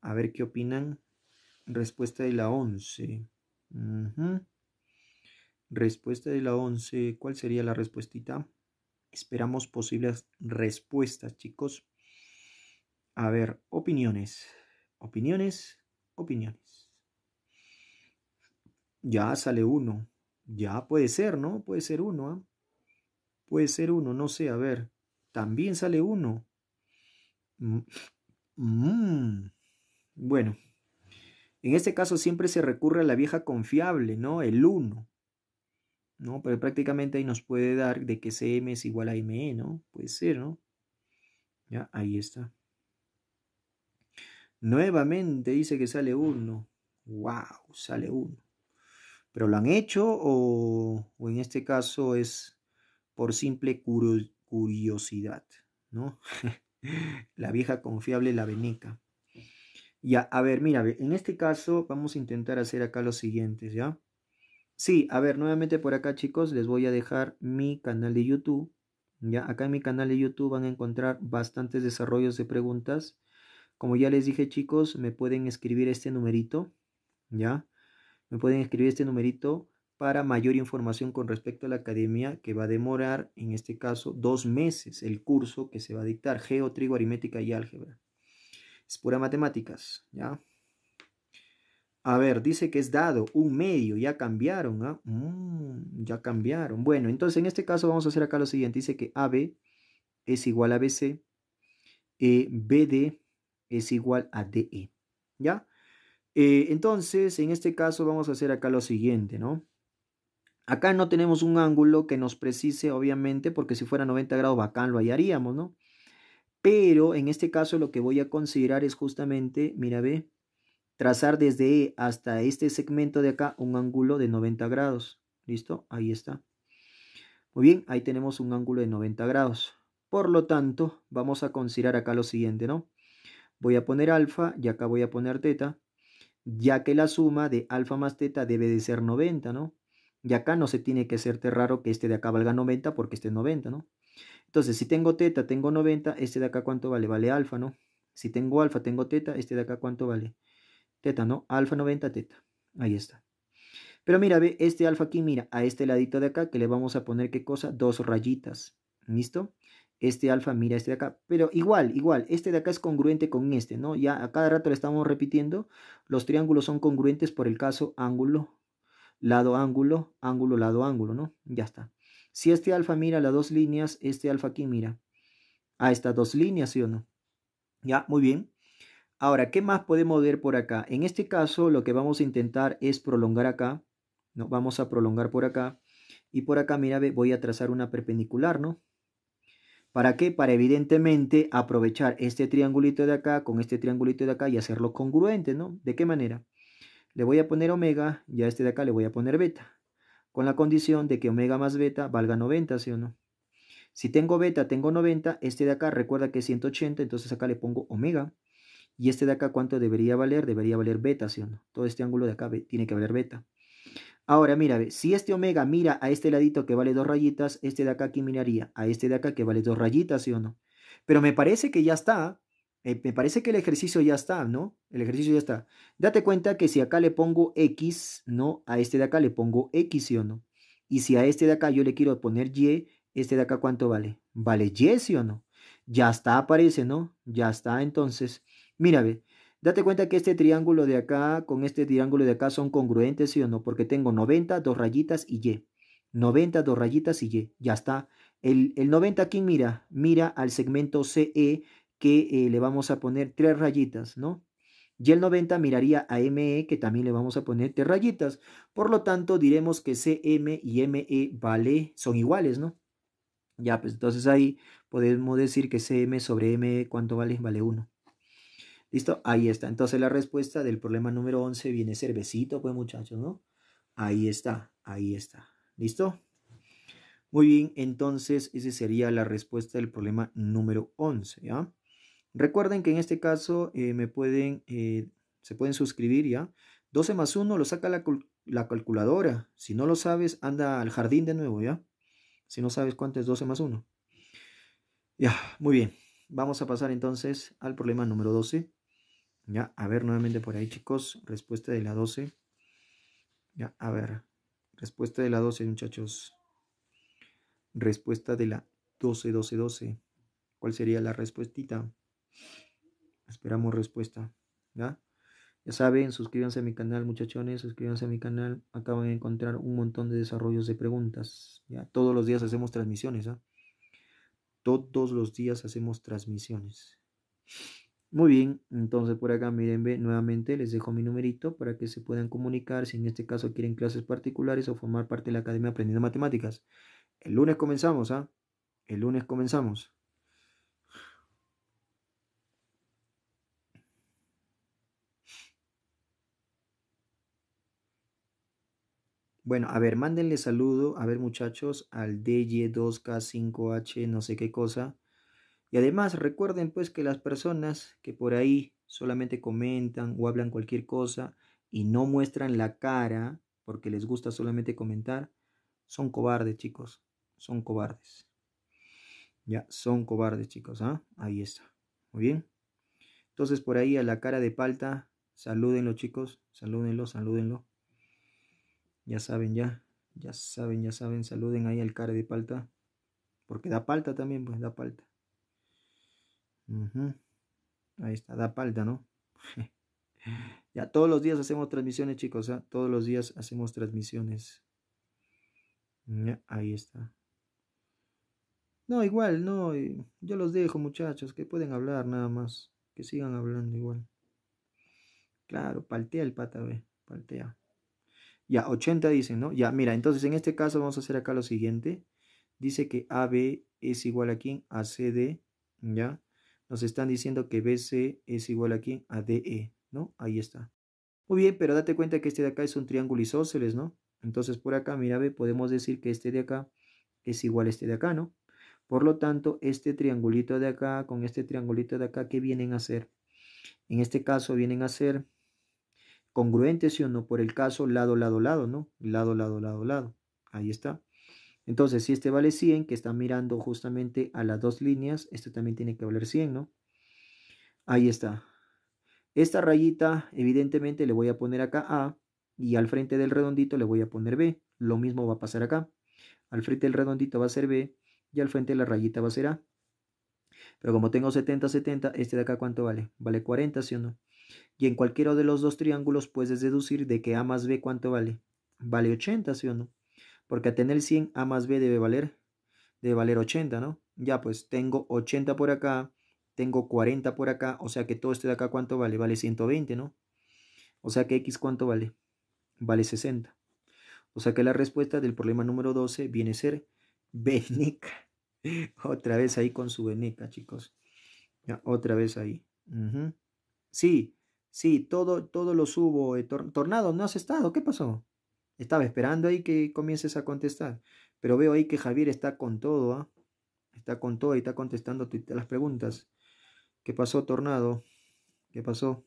Speaker 1: A ver qué opinan. Respuesta de la 11. Respuesta de la 11. ¿Cuál sería la respuestita? Esperamos posibles respuestas, chicos. A ver, opiniones. Opiniones opiniones. Ya sale uno. Ya puede ser, ¿no? Puede ser uno, ¿ah? Puede ser uno, no sé, a ver. También sale uno. Mm, mm. Bueno, en este caso siempre se recurre a la vieja confiable, ¿no? El 1. ¿No? Pero prácticamente ahí nos puede dar de que CM es igual a ME, ¿no? Puede ser, ¿no? Ya, ahí está. Nuevamente dice que sale uno. ¡Wow! Sale uno. ¿Pero lo han hecho o, o en este caso es por simple curiosidad? ¿No? [LAUGHS] la vieja confiable, la veneca. Ya, a ver, mira, en este caso vamos a intentar hacer acá los siguientes, ¿ya? Sí, a ver, nuevamente por acá, chicos, les voy a dejar mi canal de YouTube. Ya, acá en mi canal de YouTube van a encontrar bastantes desarrollos de preguntas como ya les dije chicos, me pueden escribir este numerito, ¿ya? Me pueden escribir este numerito para mayor información con respecto a la academia que va a demorar, en este caso, dos meses el curso que se va a dictar, Geo, Trigo, Aritmética y Álgebra. Es pura matemáticas, ¿ya? A ver, dice que es dado un medio, ya cambiaron, ¿ah? Mm, ya cambiaron. Bueno, entonces en este caso vamos a hacer acá lo siguiente, dice que AB es igual a BC, eh, BD es igual a DE. ¿Ya? Eh, entonces, en este caso vamos a hacer acá lo siguiente, ¿no? Acá no tenemos un ángulo que nos precise, obviamente, porque si fuera 90 grados bacán lo hallaríamos, ¿no? Pero en este caso lo que voy a considerar es justamente, mira, ve, trazar desde E hasta este segmento de acá un ángulo de 90 grados. ¿Listo? Ahí está. Muy bien, ahí tenemos un ángulo de 90 grados. Por lo tanto, vamos a considerar acá lo siguiente, ¿no? voy a poner alfa y acá voy a poner teta, ya que la suma de alfa más teta debe de ser 90, ¿no? Y acá no se tiene que hacerte raro que este de acá valga 90 porque este es 90, ¿no? Entonces, si tengo teta, tengo 90, este de acá cuánto vale? Vale alfa, ¿no? Si tengo alfa, tengo teta, este de acá cuánto vale? Teta, ¿no? Alfa 90, teta. Ahí está. Pero mira, ve, este alfa aquí, mira, a este ladito de acá que le vamos a poner, ¿qué cosa? Dos rayitas. ¿Listo? este alfa mira este de acá. Pero igual, igual, este de acá es congruente con este, ¿no? Ya a cada rato lo estamos repitiendo, los triángulos son congruentes por el caso ángulo, lado ángulo, ángulo, lado ángulo, ¿no? Ya está. Si este alfa mira las dos líneas, este alfa aquí mira a estas dos líneas, ¿sí o no? Ya, muy bien. Ahora, ¿qué más podemos ver por acá? En este caso, lo que vamos a intentar es prolongar acá, ¿no? Vamos a prolongar por acá. Y por acá, mira, voy a trazar una perpendicular, ¿no? ¿Para qué? Para evidentemente aprovechar este triangulito de acá con este triangulito de acá y hacerlo congruente, ¿no? ¿De qué manera? Le voy a poner omega y a este de acá le voy a poner beta. Con la condición de que omega más beta valga 90, ¿sí o no? Si tengo beta, tengo 90, este de acá recuerda que es 180, entonces acá le pongo omega. Y este de acá, ¿cuánto debería valer? Debería valer beta, ¿sí o no? Todo este ángulo de acá tiene que valer beta. Ahora, mira, si este omega mira a este ladito que vale dos rayitas, este de acá aquí miraría a este de acá que vale dos rayitas, ¿sí o no? Pero me parece que ya está. Eh, me parece que el ejercicio ya está, ¿no? El ejercicio ya está. Date cuenta que si acá le pongo X, ¿no? A este de acá le pongo X, ¿sí o no? Y si a este de acá yo le quiero poner Y, este de acá cuánto vale? Vale Y, ¿sí o no? Ya está, parece, ¿no? Ya está, entonces. Mira, ve, Date cuenta que este triángulo de acá con este triángulo de acá son congruentes, ¿sí o no? Porque tengo 90, dos rayitas y Y. 90, dos rayitas y Y. Ya está. El, 90 aquí mira, mira al segmento CE que eh, le vamos a poner tres rayitas, ¿no? Y el 90 miraría a ME, que también le vamos a poner tres rayitas. Por lo tanto, diremos que CM y ME vale, son iguales, ¿no? Ya, pues entonces ahí podemos decir que CM sobre ME, ¿cuánto vale? Vale 1. ¿Listo? Ahí está. Entonces la respuesta del problema número 11 viene cervecito, pues muchachos, ¿no? Ahí está, ahí está. ¿Listo? Muy bien, entonces esa sería la respuesta del problema número 11, ¿ya? Recuerden que en este caso eh, me pueden, eh, se pueden suscribir, ¿ya? 12 más 1 lo saca la, la calculadora. Si no lo sabes, anda al jardín de nuevo, ¿ya? Si no sabes cuánto es 12 más 1. Ya, muy bien. Vamos a pasar entonces al problema número 12. Ya, a ver nuevamente por ahí, chicos. Respuesta de la 12. Ya, a ver. Respuesta de la 12, muchachos. Respuesta de la 12, 12, 12. ¿Cuál sería la respuestita? Esperamos respuesta. ¿Ya? Ya saben, suscríbanse a mi canal, muchachones, suscríbanse a mi canal. Acaban de encontrar un montón de desarrollos de preguntas. Ya todos los días hacemos transmisiones, ¿ah? Todos los días hacemos transmisiones. Muy bien, entonces por acá miren nuevamente les dejo mi numerito para que se puedan comunicar si en este caso quieren clases particulares o formar parte de la Academia Aprendiendo Matemáticas. El lunes comenzamos, ¿ah? El lunes comenzamos. Bueno, a ver, mándenle saludo, a ver muchachos, al dy 2 k 5 h no sé qué cosa. Y además recuerden pues que las personas que por ahí solamente comentan o hablan cualquier cosa y no muestran la cara porque les gusta solamente comentar, son cobardes chicos, son cobardes. Ya, son cobardes chicos, ¿ah? Ahí está. Muy bien. Entonces por ahí a la cara de palta, salúdenlo chicos, salúdenlo, salúdenlo. Ya saben, ya, ya saben, ya saben, saluden ahí al cara de palta. Porque da palta también, pues da palta. Ahí está, da palta, ¿no? [LAUGHS] ya todos los días hacemos transmisiones, chicos. ¿ah? Todos los días hacemos transmisiones. Ya, ahí está. No, igual, no. Yo los dejo, muchachos, que pueden hablar nada más. Que sigan hablando igual. Claro, paltea el pata, ve. Paltea. Ya, 80 dicen, ¿no? Ya, mira, entonces en este caso vamos a hacer acá lo siguiente. Dice que AB es igual a quién? A CD, ¿ya? nos están diciendo que BC es igual aquí a DE, ¿no? Ahí está. Muy bien, pero date cuenta que este de acá es un triángulo isósceles, ¿no? Entonces por acá, mira, ve, podemos decir que este de acá es igual a este de acá, ¿no? Por lo tanto, este triangulito de acá con este triangulito de acá, ¿qué vienen a hacer? En este caso vienen a ser congruentes, ¿sí o no? Por el caso lado, lado, lado, ¿no? Lado, lado, lado, lado. Ahí está. Entonces, si este vale 100, que está mirando justamente a las dos líneas, este también tiene que valer 100, ¿no? Ahí está. Esta rayita, evidentemente, le voy a poner acá A y al frente del redondito le voy a poner B. Lo mismo va a pasar acá. Al frente del redondito va a ser B y al frente de la rayita va a ser A. Pero como tengo 70, 70, este de acá ¿cuánto vale? Vale 40, ¿sí o no? Y en cualquiera de los dos triángulos puedes deducir de que A más B ¿cuánto vale? Vale 80, ¿sí o no? Porque a tener 100, A más B debe valer, debe valer 80, ¿no? Ya, pues tengo 80 por acá, tengo 40 por acá, o sea que todo esto de acá, ¿cuánto vale? Vale 120, ¿no? O sea que X, ¿cuánto vale? Vale 60. O sea que la respuesta del problema número 12 viene a ser Benica. [LAUGHS] Otra vez ahí con su Benica, chicos. Ya, otra vez ahí. Sí, sí, todo, todo lo subo. Eh, tornado, no has estado. ¿Qué pasó? Estaba esperando ahí que comiences a contestar, pero veo ahí que Javier está con todo, ¿ah? Está con todo y está contestando las preguntas. ¿Qué pasó, Tornado? ¿Qué pasó?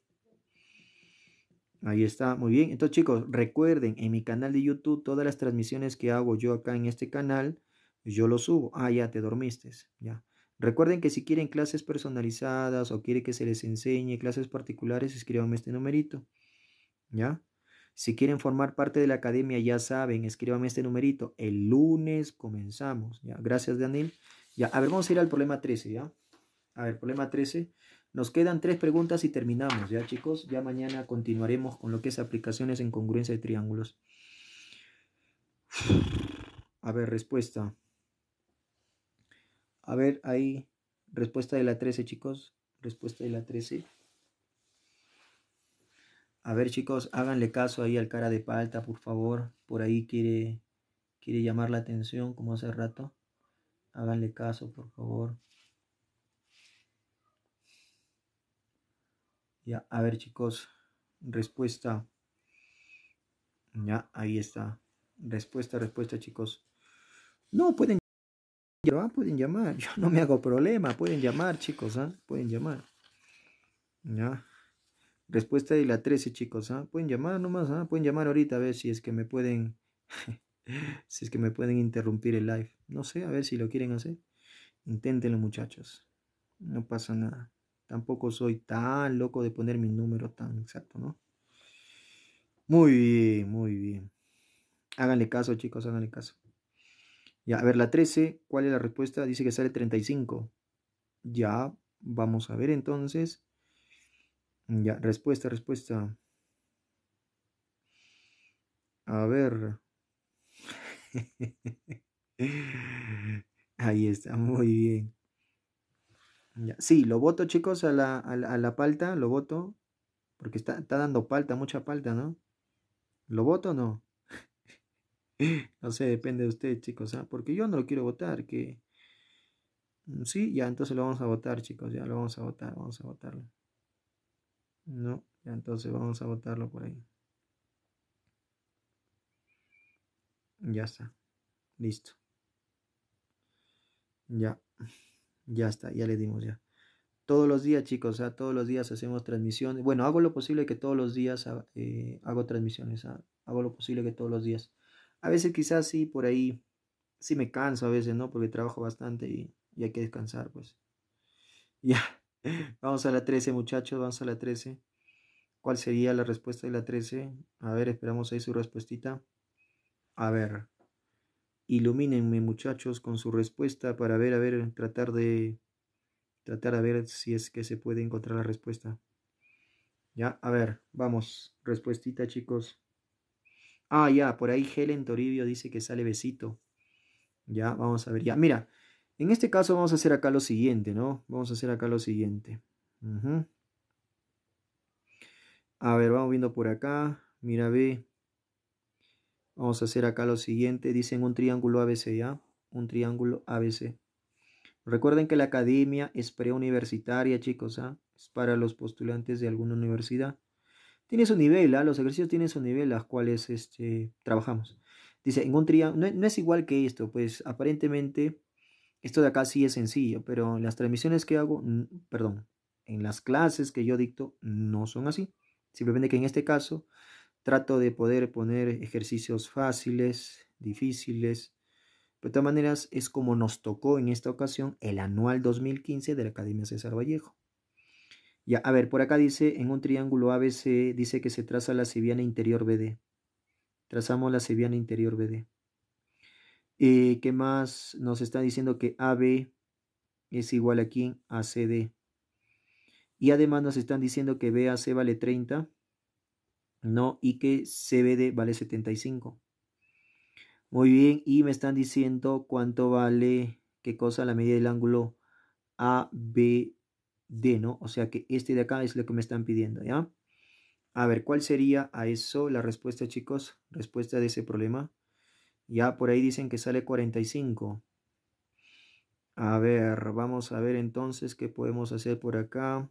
Speaker 1: Ahí está, muy bien. Entonces, chicos, recuerden, en mi canal de YouTube, todas las transmisiones que hago yo acá en este canal, yo lo subo. Ah, ya te dormiste, ya. Recuerden que si quieren clases personalizadas o quieren que se les enseñe clases particulares, escríbanme este numerito. ¿Ya? Si quieren formar parte de la academia, ya saben, escríbanme este numerito. El lunes comenzamos. ¿ya? Gracias, Daniel. Ya, a ver, vamos a ir al problema 13, ¿ya? A ver, problema 13. Nos quedan tres preguntas y terminamos, ¿ya, chicos? Ya mañana continuaremos con lo que es aplicaciones en congruencia de triángulos. A ver, respuesta. A ver, ahí. Respuesta de la 13, chicos. Respuesta de la 13. A ver, chicos, háganle caso ahí al cara de palta, por favor. Por ahí quiere, quiere llamar la atención, como hace rato. Háganle caso, por favor. Ya, a ver, chicos. Respuesta. Ya, ahí está. Respuesta, respuesta, chicos. No, pueden llamar, pueden llamar. [LAUGHS] Yo no me hago problema. Pueden llamar, chicos, ¿ah? Pueden llamar. Ya. Respuesta de la 13, chicos. ¿ah? Pueden llamar nomás, ¿ah? pueden llamar ahorita a ver si es que me pueden. [LAUGHS] si es que me pueden interrumpir el live. No sé, a ver si lo quieren hacer. Inténtenlo, muchachos. No pasa nada. Tampoco soy tan loco de poner mi número tan exacto, ¿no? Muy bien, muy bien. Háganle caso, chicos, háganle caso. Ya, a ver, la 13, ¿cuál es la respuesta? Dice que sale 35. Ya, vamos a ver entonces. Ya, respuesta, respuesta. A ver. [LAUGHS] Ahí está, muy bien. Sí, lo voto, chicos, a la, palta, lo voto. Porque está, dando palta, mucha palta, ¿no? ¿Lo voto o no? [LAUGHS] no sé, depende de usted, chicos, ¿ah? porque yo no lo quiero votar, que... Mm, sí, ya, entonces lo vamos a votar, chicos, ya lo vamos a votar, vamos a votarlo. No, entonces vamos a botarlo por ahí. Ya está. Listo. Ya. Ya está, ya le dimos ya. Todos los días, chicos, todos los días hacemos transmisiones. Bueno, hago lo posible que todos los días eh, hago transmisiones. Ah, hago lo posible que todos los días. A veces quizás sí, por ahí, sí me canso a veces, ¿no? Porque trabajo bastante y, y hay que descansar, pues. [LAUGHS] Ya. Vamos a la 13, muchachos, vamos a la 13. ¿Cuál sería la respuesta de la 13? A ver, esperamos ahí su respuestita. A ver. Ilumínenme, muchachos, con su respuesta para ver, a ver, tratar de tratar a ver si es que se puede encontrar la respuesta. Ya, a ver, vamos, respuestita, chicos. Ah, ya, por ahí Helen Toribio dice que sale besito. Ya, vamos a ver, ya, mira, en este caso vamos a hacer acá lo siguiente, ¿no? Vamos a hacer acá lo siguiente. A ver, vamos viendo por acá. Mira, ve. Vamos a hacer acá lo siguiente. Dicen un triángulo ABC, ¿ya? Un triángulo ABC. Recuerden que la academia es preuniversitaria, chicos, ¿ah? Es para los postulantes de alguna universidad. Tiene su nivel, ¿ah? Los ejercicios tienen su nivel, las cuales este, trabajamos. Dice, en un triángulo, no es igual que esto, pues aparentemente esto de acá sí es sencillo, pero las transmisiones que hago, perdón, en las clases que yo dicto no son así. Simplemente que en este caso trato de poder poner ejercicios fáciles, difíciles. de todas maneras es como nos tocó en esta ocasión el anual 2015 de la Academia César Vallejo. Ya, a ver, por acá dice, en un triángulo ABC dice que se traza la seviana interior BD. Trazamos la seviana interior BD. Eh, ¿Qué más nos están diciendo que AB es igual a A CD. Y además nos están diciendo que BAC vale 30, ¿no? Y que CBD vale 75. Muy bien, y me están diciendo cuánto vale, qué cosa, la medida del ángulo ABD, ¿no? O sea que este de acá es lo que me están pidiendo, ¿ya? A ver, ¿cuál sería a eso la respuesta, chicos? Respuesta de ese problema. Ya por ahí dicen que sale 45. A ver, vamos a ver entonces qué podemos hacer por acá.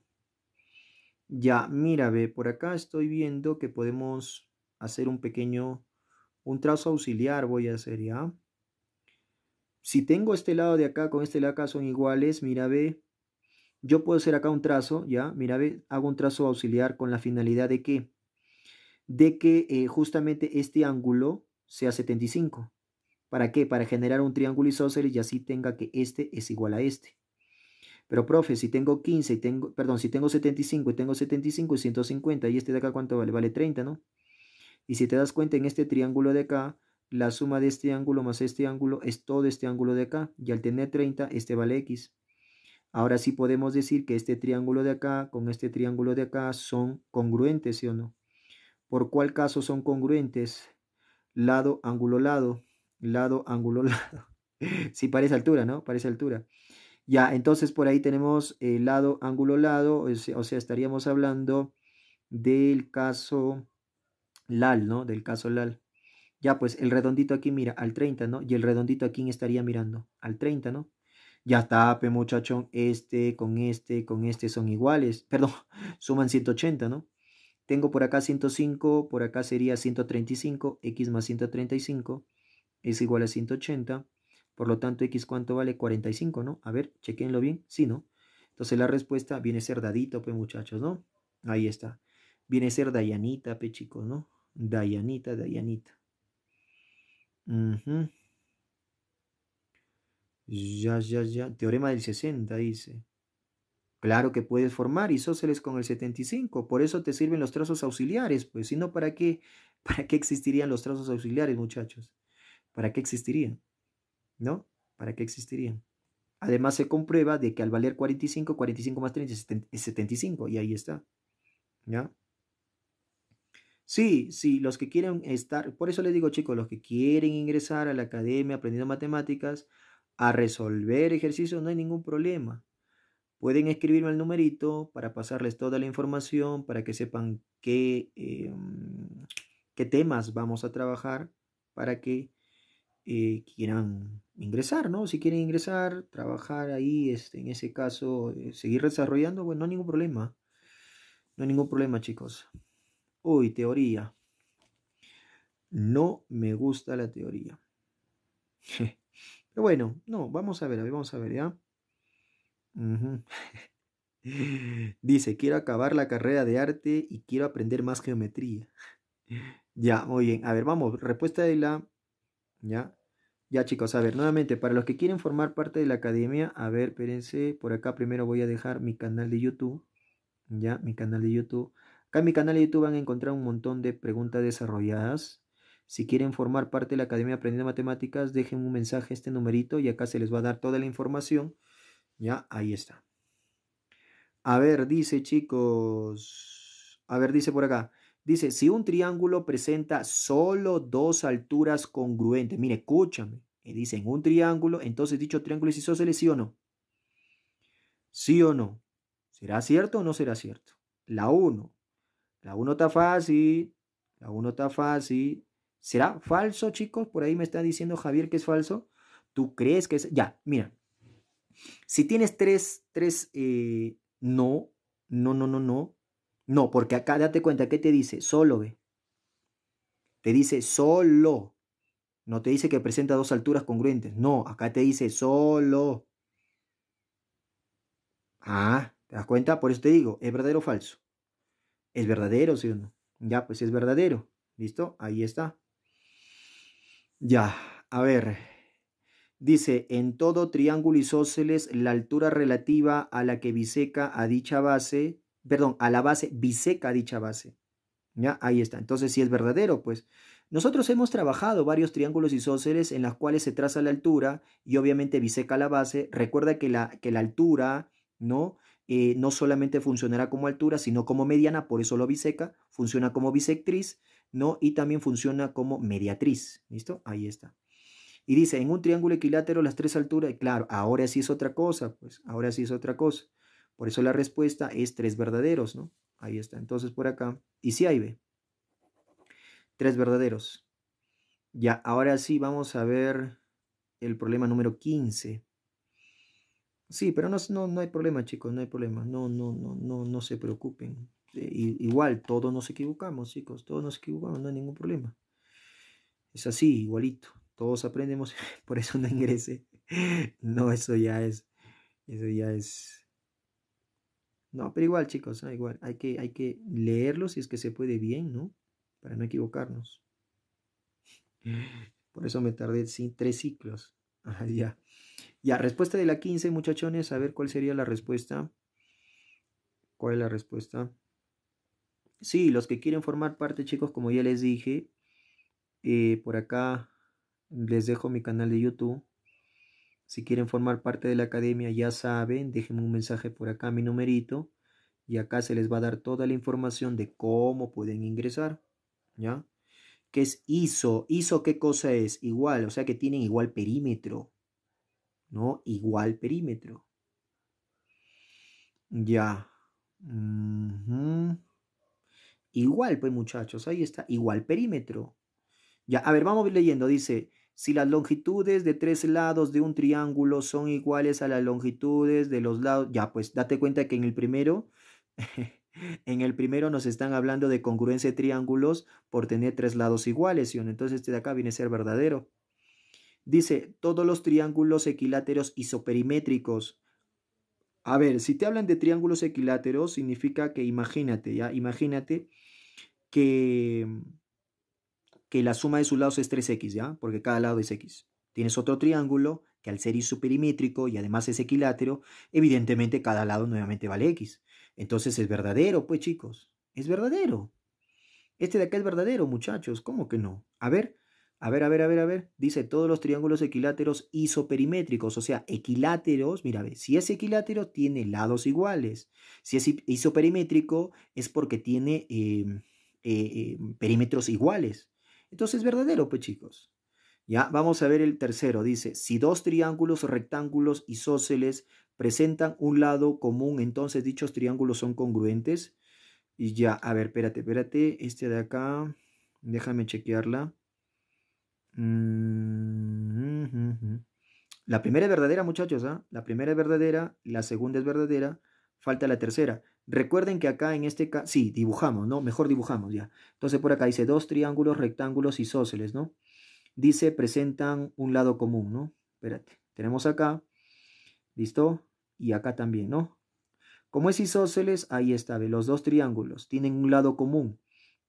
Speaker 1: Ya, mira, ve, por acá estoy viendo que podemos hacer un pequeño, un trazo auxiliar voy a hacer, ¿ya? Si tengo este lado de acá con este lado acá son iguales, mira, ve. Yo puedo hacer acá un trazo, ¿ya? Mira, ve, hago un trazo auxiliar con la finalidad de que, de que eh, justamente este ángulo sea 75. ¿Para qué? Para generar un triángulo isósceles y así tenga que este es igual a este. Pero profe, si tengo 15 y tengo, perdón, si tengo 75 y tengo 75 y 150 y este de acá cuánto vale? Vale 30, ¿no? Y si te das cuenta en este triángulo de acá, la suma de este ángulo más este ángulo es todo este ángulo de acá y al tener 30 este vale x. Ahora sí podemos decir que este triángulo de acá con este triángulo de acá son congruentes, ¿sí o no? ¿Por cuál caso son congruentes? lado, ángulo, lado, lado, ángulo, [LAUGHS] lado. si parece altura, ¿no? Parece altura. Ya, entonces por ahí tenemos el eh, lado, ángulo, lado, o sea, estaríamos hablando del caso LAL, ¿no? Del caso LAL. Ya, pues el redondito aquí mira al 30, ¿no? Y el redondito aquí estaría mirando al 30, ¿no? Ya está, muchachón, este con este, con este son iguales. Perdón, [LAUGHS] suman 180, ¿no? Tengo por acá 105, por acá sería 135, x más 135 es igual a 180. Por lo tanto, x cuánto vale 45, ¿no? A ver, chequenlo bien, sí, ¿no? Entonces la respuesta viene a ser dadito, pues muchachos, ¿no? Ahí está. Viene a ser Dayanita, pues chicos, ¿no? Dayanita, Dayanita. Ya, ya, ya. Teorema del 60, dice. Claro que puedes formar sóceles con el 75, por eso te sirven los trazos auxiliares, pues si no, ¿para qué? [LAUGHS] ¿Para qué existirían los trazos auxiliares, muchachos? ¿Para qué existirían? ¿No? ¿Para qué existirían? Además se comprueba de que al valer 45, 45 más 30 es 75 y ahí está. ¿Ya? Sí, sí, los que quieren estar, por eso les digo chicos, los que quieren ingresar a la academia aprendiendo matemáticas, a resolver ejercicios, no hay ningún problema. Pueden escribirme el numerito para pasarles toda la información, para que sepan qué, em, qué temas vamos a trabajar, para que eh, quieran ingresar, ¿no? Si quieren ingresar, trabajar ahí, este, en ese caso, eh, seguir desarrollando, bueno, no hay ningún problema. No hay ningún problema, chicos. Uy, teoría. No me gusta la teoría. [LAUGHS] Pero bueno, no, vamos a ver, a ver, vamos a ver, ¿ya? [LAUGHS] Dice, quiero acabar la carrera de arte y quiero aprender más geometría. Ya, muy bien. A ver, vamos, respuesta de la... Ya. Ya chicos, a ver, nuevamente, para los que quieren formar parte de la academia, a ver, espérense, por acá primero voy a dejar mi canal de YouTube. Ya, mi canal de YouTube. Acá en mi canal de YouTube van a encontrar un montón de preguntas desarrolladas. Si quieren formar parte de la Academia Aprendiendo Matemáticas, dejen un mensaje a este numerito y acá se les va a dar toda la información. Ya, ahí está. A ver, dice chicos. A ver, dice por acá. Dice, si un triángulo presenta solo dos alturas congruentes. Mire, escúchame. Y eh, dicen un triángulo, entonces dicho triángulo es isósceles, sí o no. Sí o no. ¿Será cierto o no será cierto? La 1. La 1 está fácil. La 1 está fácil. ¿Será falso, chicos? Por ahí me está diciendo Javier que es falso. ¿Tú crees que es.? Ya, mira. Si tienes tres, tres, eh, no, no, no, no, no. No, porque acá date cuenta que te dice solo, ve. Te dice solo. No te dice que presenta dos alturas congruentes. No, acá te dice solo. Ah, ¿te das cuenta? Por eso te digo, ¿es verdadero o falso? Es verdadero, ¿sí o no? Ya, pues es verdadero. ¿Listo? Ahí está. Ya, a ver. Dice, en todo triángulo isósceles la altura relativa a la que biseca a dicha base, perdón, a la base biseca a dicha base. ¿Ya? Ahí está. Entonces, si es verdadero, pues. Nosotros hemos trabajado varios triángulos isósceles en los cuales se traza la altura y obviamente biseca la base. Recuerda que la, que la altura, ¿no? Eh, no solamente funcionará como altura, sino como mediana, por eso lo biseca, funciona como bisectriz, ¿no? Y también funciona como mediatriz, ¿listo? Ahí está. Y dice, en un triángulo equilátero las tres alturas, claro, ahora sí es otra cosa, pues ahora sí es otra cosa. Por eso la respuesta es tres verdaderos, ¿no? Ahí está, entonces por acá. Y si hay B. Tres verdaderos. Ya, ahora sí vamos a ver el problema número 15. Sí, pero no, no, no hay problema, chicos, no hay problema. No, no, no, no, no se preocupen. Eh, igual, todos nos equivocamos, chicos, todos nos equivocamos, no hay ningún problema. Es así, igualito todos aprendemos, [LAUGHS] por eso no ingrese. [LAUGHS] No, eso ya es, eso ya es. No, pero igual, chicos, igual, hay que, hay que leerlo si es que se puede bien, ¿no? Para no equivocarnos. [LAUGHS] Por eso me tardé tres ciclos. Ah, ya. Ya, respuesta de la 15, muchachones. A ver cuál sería la respuesta. ¿Cuál es la respuesta? Sí, los que quieren formar parte, chicos, como ya les dije, eh, por acá les dejo mi canal de YouTube. Si quieren formar parte de la academia, ya saben, déjenme un mensaje por acá, mi numerito. Y acá se les va a dar toda la información de cómo pueden ingresar. ¿Ya? ¿Qué es ISO? ¿ISO qué cosa es? Igual, o sea que tienen igual perímetro. ¿No? Igual perímetro. Ya. Igual, pues muchachos, ahí está. Igual perímetro. Ya, a ver, vamos leyendo. Dice, si las longitudes de tres lados de un triángulo son iguales a las longitudes de los lados, ya pues date cuenta que en el primero, [LAUGHS] en el primero nos están hablando de congruencia de triángulos por tener tres lados iguales, entonces este de acá viene a ser verdadero. Dice, todos los triángulos equiláteros isoperimétricos. A ver, si te hablan de triángulos equiláteros, significa que imagínate, ya, imagínate que que la suma de sus lados es 3x, ¿ya? Porque cada lado es x. Tienes otro triángulo que al ser isoperimétrico y además es equilátero, evidentemente cada lado nuevamente vale x. Entonces es verdadero, pues chicos, es verdadero. Este de acá es verdadero, muchachos, ¿cómo que no? A ver, a ver, a ver, a ver, a ver. Dice todos los triángulos equiláteros isoperimétricos, o sea, equiláteros, mira, ver, si es equilátero tiene lados iguales. Si es isoperimétrico es porque tiene em, eh, em, perímetros iguales. Entonces es verdadero, pues chicos. Ya, vamos a ver el tercero. Dice, si dos triángulos rectángulos isósceles presentan un lado común, entonces dichos triángulos son congruentes. Y ya, a ver, espérate, espérate. Este de acá, déjame chequearla. Mm, la primera es verdadera, muchachos. ¿ah? La primera es verdadera, la segunda es verdadera, falta la tercera. Recuerden que acá en este caso, sí, dibujamos, ¿no? Mejor dibujamos ya. Entonces por acá dice dos triángulos, rectángulos isósceles, ¿no? Dice presentan un lado común, ¿no? Espérate, tenemos acá, ¿listo? Y acá también, ¿no? Como es isósceles, ahí está, ¿ve? los dos triángulos tienen un lado común,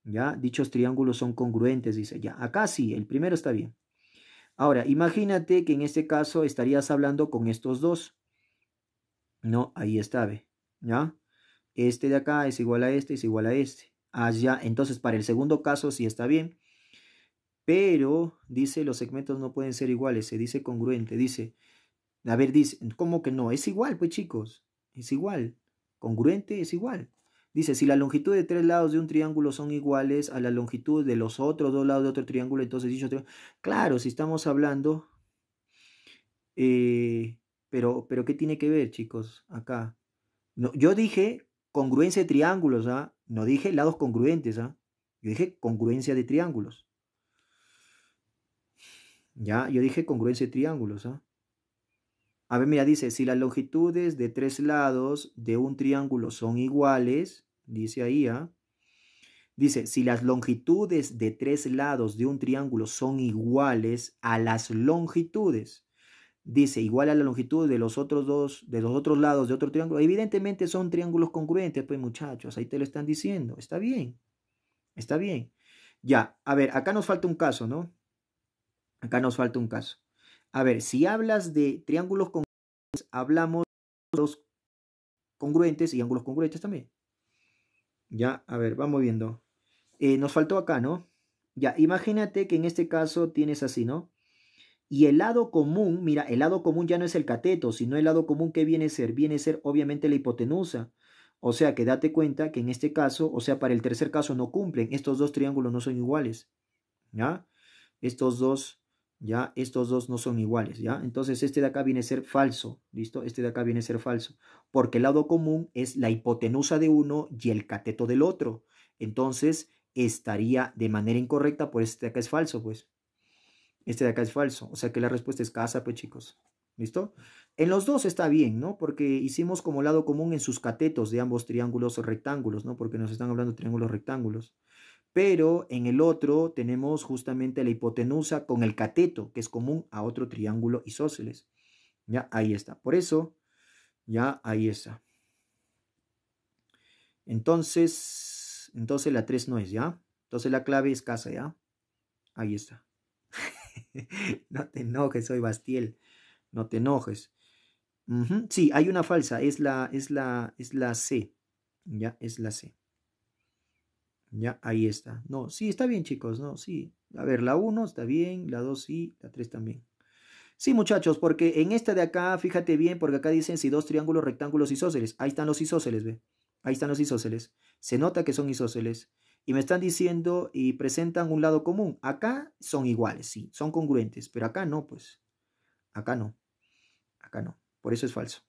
Speaker 1: ¿ya? Dichos triángulos son congruentes, dice, ya, acá sí, el primero está bien. Ahora, imagínate que en este caso estarías hablando con estos dos, ¿no? Ahí está, ¿ve? ¿Ya? este de acá es igual a este, es igual a este. Allá, entonces para el segundo caso sí está bien, pero dice los segmentos no pueden ser iguales, se dice congruente, dice, a ver, dice, ¿cómo que no? Es igual, pues chicos, es igual, congruente es igual. Dice, si la longitud de tres lados de un triángulo son iguales a la longitud de los otros dos lados de otro triángulo, entonces dicho triángulo... Claro, si estamos hablando... Eh, pero, pero, ¿qué tiene que ver, chicos? Acá. No, yo dije congruencia de triángulos, ¿ah? No dije lados congruentes, ¿ah? Yo dije congruencia de triángulos. Ya, yo dije congruencia de triángulos, ¿ah? A ver, mira, dice, si las longitudes de tres lados de un triángulo son iguales, dice ahí, ¿ah? Dice, si las longitudes de tres lados de un triángulo son iguales a las longitudes dice igual a la longitud de los otros dos, de los otros lados de otro triángulo, evidentemente son triángulos congruentes, pues muchachos, ahí te lo están diciendo. Está bien, está bien. Ya, a ver, acá nos falta un caso, ¿no? Acá nos falta un caso. A ver, si hablas de triángulos congruentes, hablamos de triángulos congruentes y ángulos congruentes también. Ya, a ver, vamos viendo. Eh, nos faltó acá, ¿no? Ya, imagínate que en este caso tienes así, ¿no? Y el lado común, mira, el lado común ya no es el cateto, sino el lado común que viene a ser, viene a ser obviamente la hipotenusa. O sea que date cuenta que en este caso, o sea, para el tercer caso no cumplen, estos dos triángulos no son iguales. ¿Ya? Estos dos, ya, estos dos no son iguales, ¿ya? Entonces este de acá viene a ser falso, ¿listo? Este de acá viene a ser falso, porque el lado común es la hipotenusa de uno y el cateto del otro. Entonces estaría de manera incorrecta, por este de acá es falso, pues. Este de acá es falso. O sea que la respuesta es casa, pues chicos. ¿Listo? En los dos está bien, ¿no? Porque hicimos como lado común en sus catetos de ambos triángulos o rectángulos, ¿no? Porque nos están hablando de triángulos rectángulos. Pero en el otro tenemos justamente la hipotenusa con el cateto, que es común a otro triángulo isósceles. Ya, ahí está. Por eso, ya, ahí está. Entonces, entonces la 3 no es, ¿ya? Entonces la clave es casa, ¿ya? Ahí está. [LAUGHS] no te enojes, soy Bastiel. No te enojes. Sí, hay una falsa, es la, es la, es la C. Ya, es la C. Ya, ahí está. No, sí, está bien, chicos, no, sí. A ver, la 1 está bien, la 2 sí, la 3 también. Sí, muchachos, porque en esta de acá, fíjate bien, porque acá dicen si dos triángulos, rectángulos, isósceles. Ahí están los isósceles, ve. Ahí están los isósceles. Se nota que son isósceles y me están diciendo y presentan un lado común. Acá son iguales, sí, son congruentes, pero acá no, pues. Acá no. Acá no. Por eso es falso.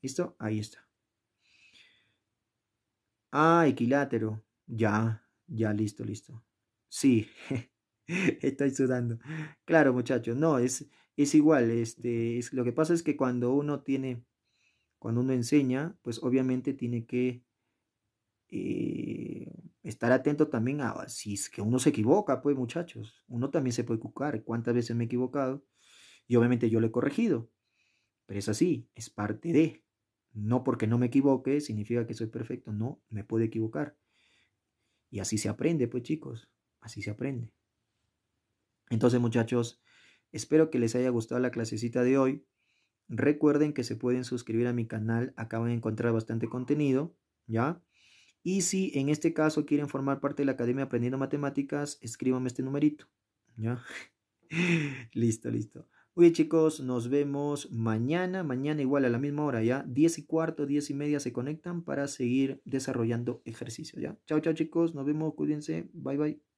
Speaker 1: ¿Listo? Ahí está. Ah, equilátero. Ya, ya, listo, listo. Sí, [LAUGHS] estoy sudando. Claro, muchachos, no, es, es igual. Este, lo que pasa es que cuando uno tiene, cuando uno enseña, pues obviamente tiene que... Eh, estar atento también a si es que uno se equivoca, pues muchachos, uno también se puede equivocar. ¿Cuántas veces me he equivocado? Y obviamente yo lo he corregido, pero es así, es parte de. No porque no me equivoque significa que soy perfecto, no, me puede equivocar. Y así se aprende, pues chicos, así se aprende. Entonces muchachos, espero que les haya gustado la clasecita de hoy. Recuerden que se pueden suscribir a mi canal, acaban de encontrar bastante contenido, ¿ya? Y si en este caso quieren formar parte de la Academia Aprendiendo Matemáticas, escríbanme este numerito. ¿Ya? [LAUGHS] listo, listo. Oye chicos, nos vemos mañana, mañana igual a la misma hora, ¿ya? Diez y cuarto, diez y media se conectan para seguir desarrollando ejercicio, ¿ya? Chao, chao chicos, nos vemos, cuídense, bye bye.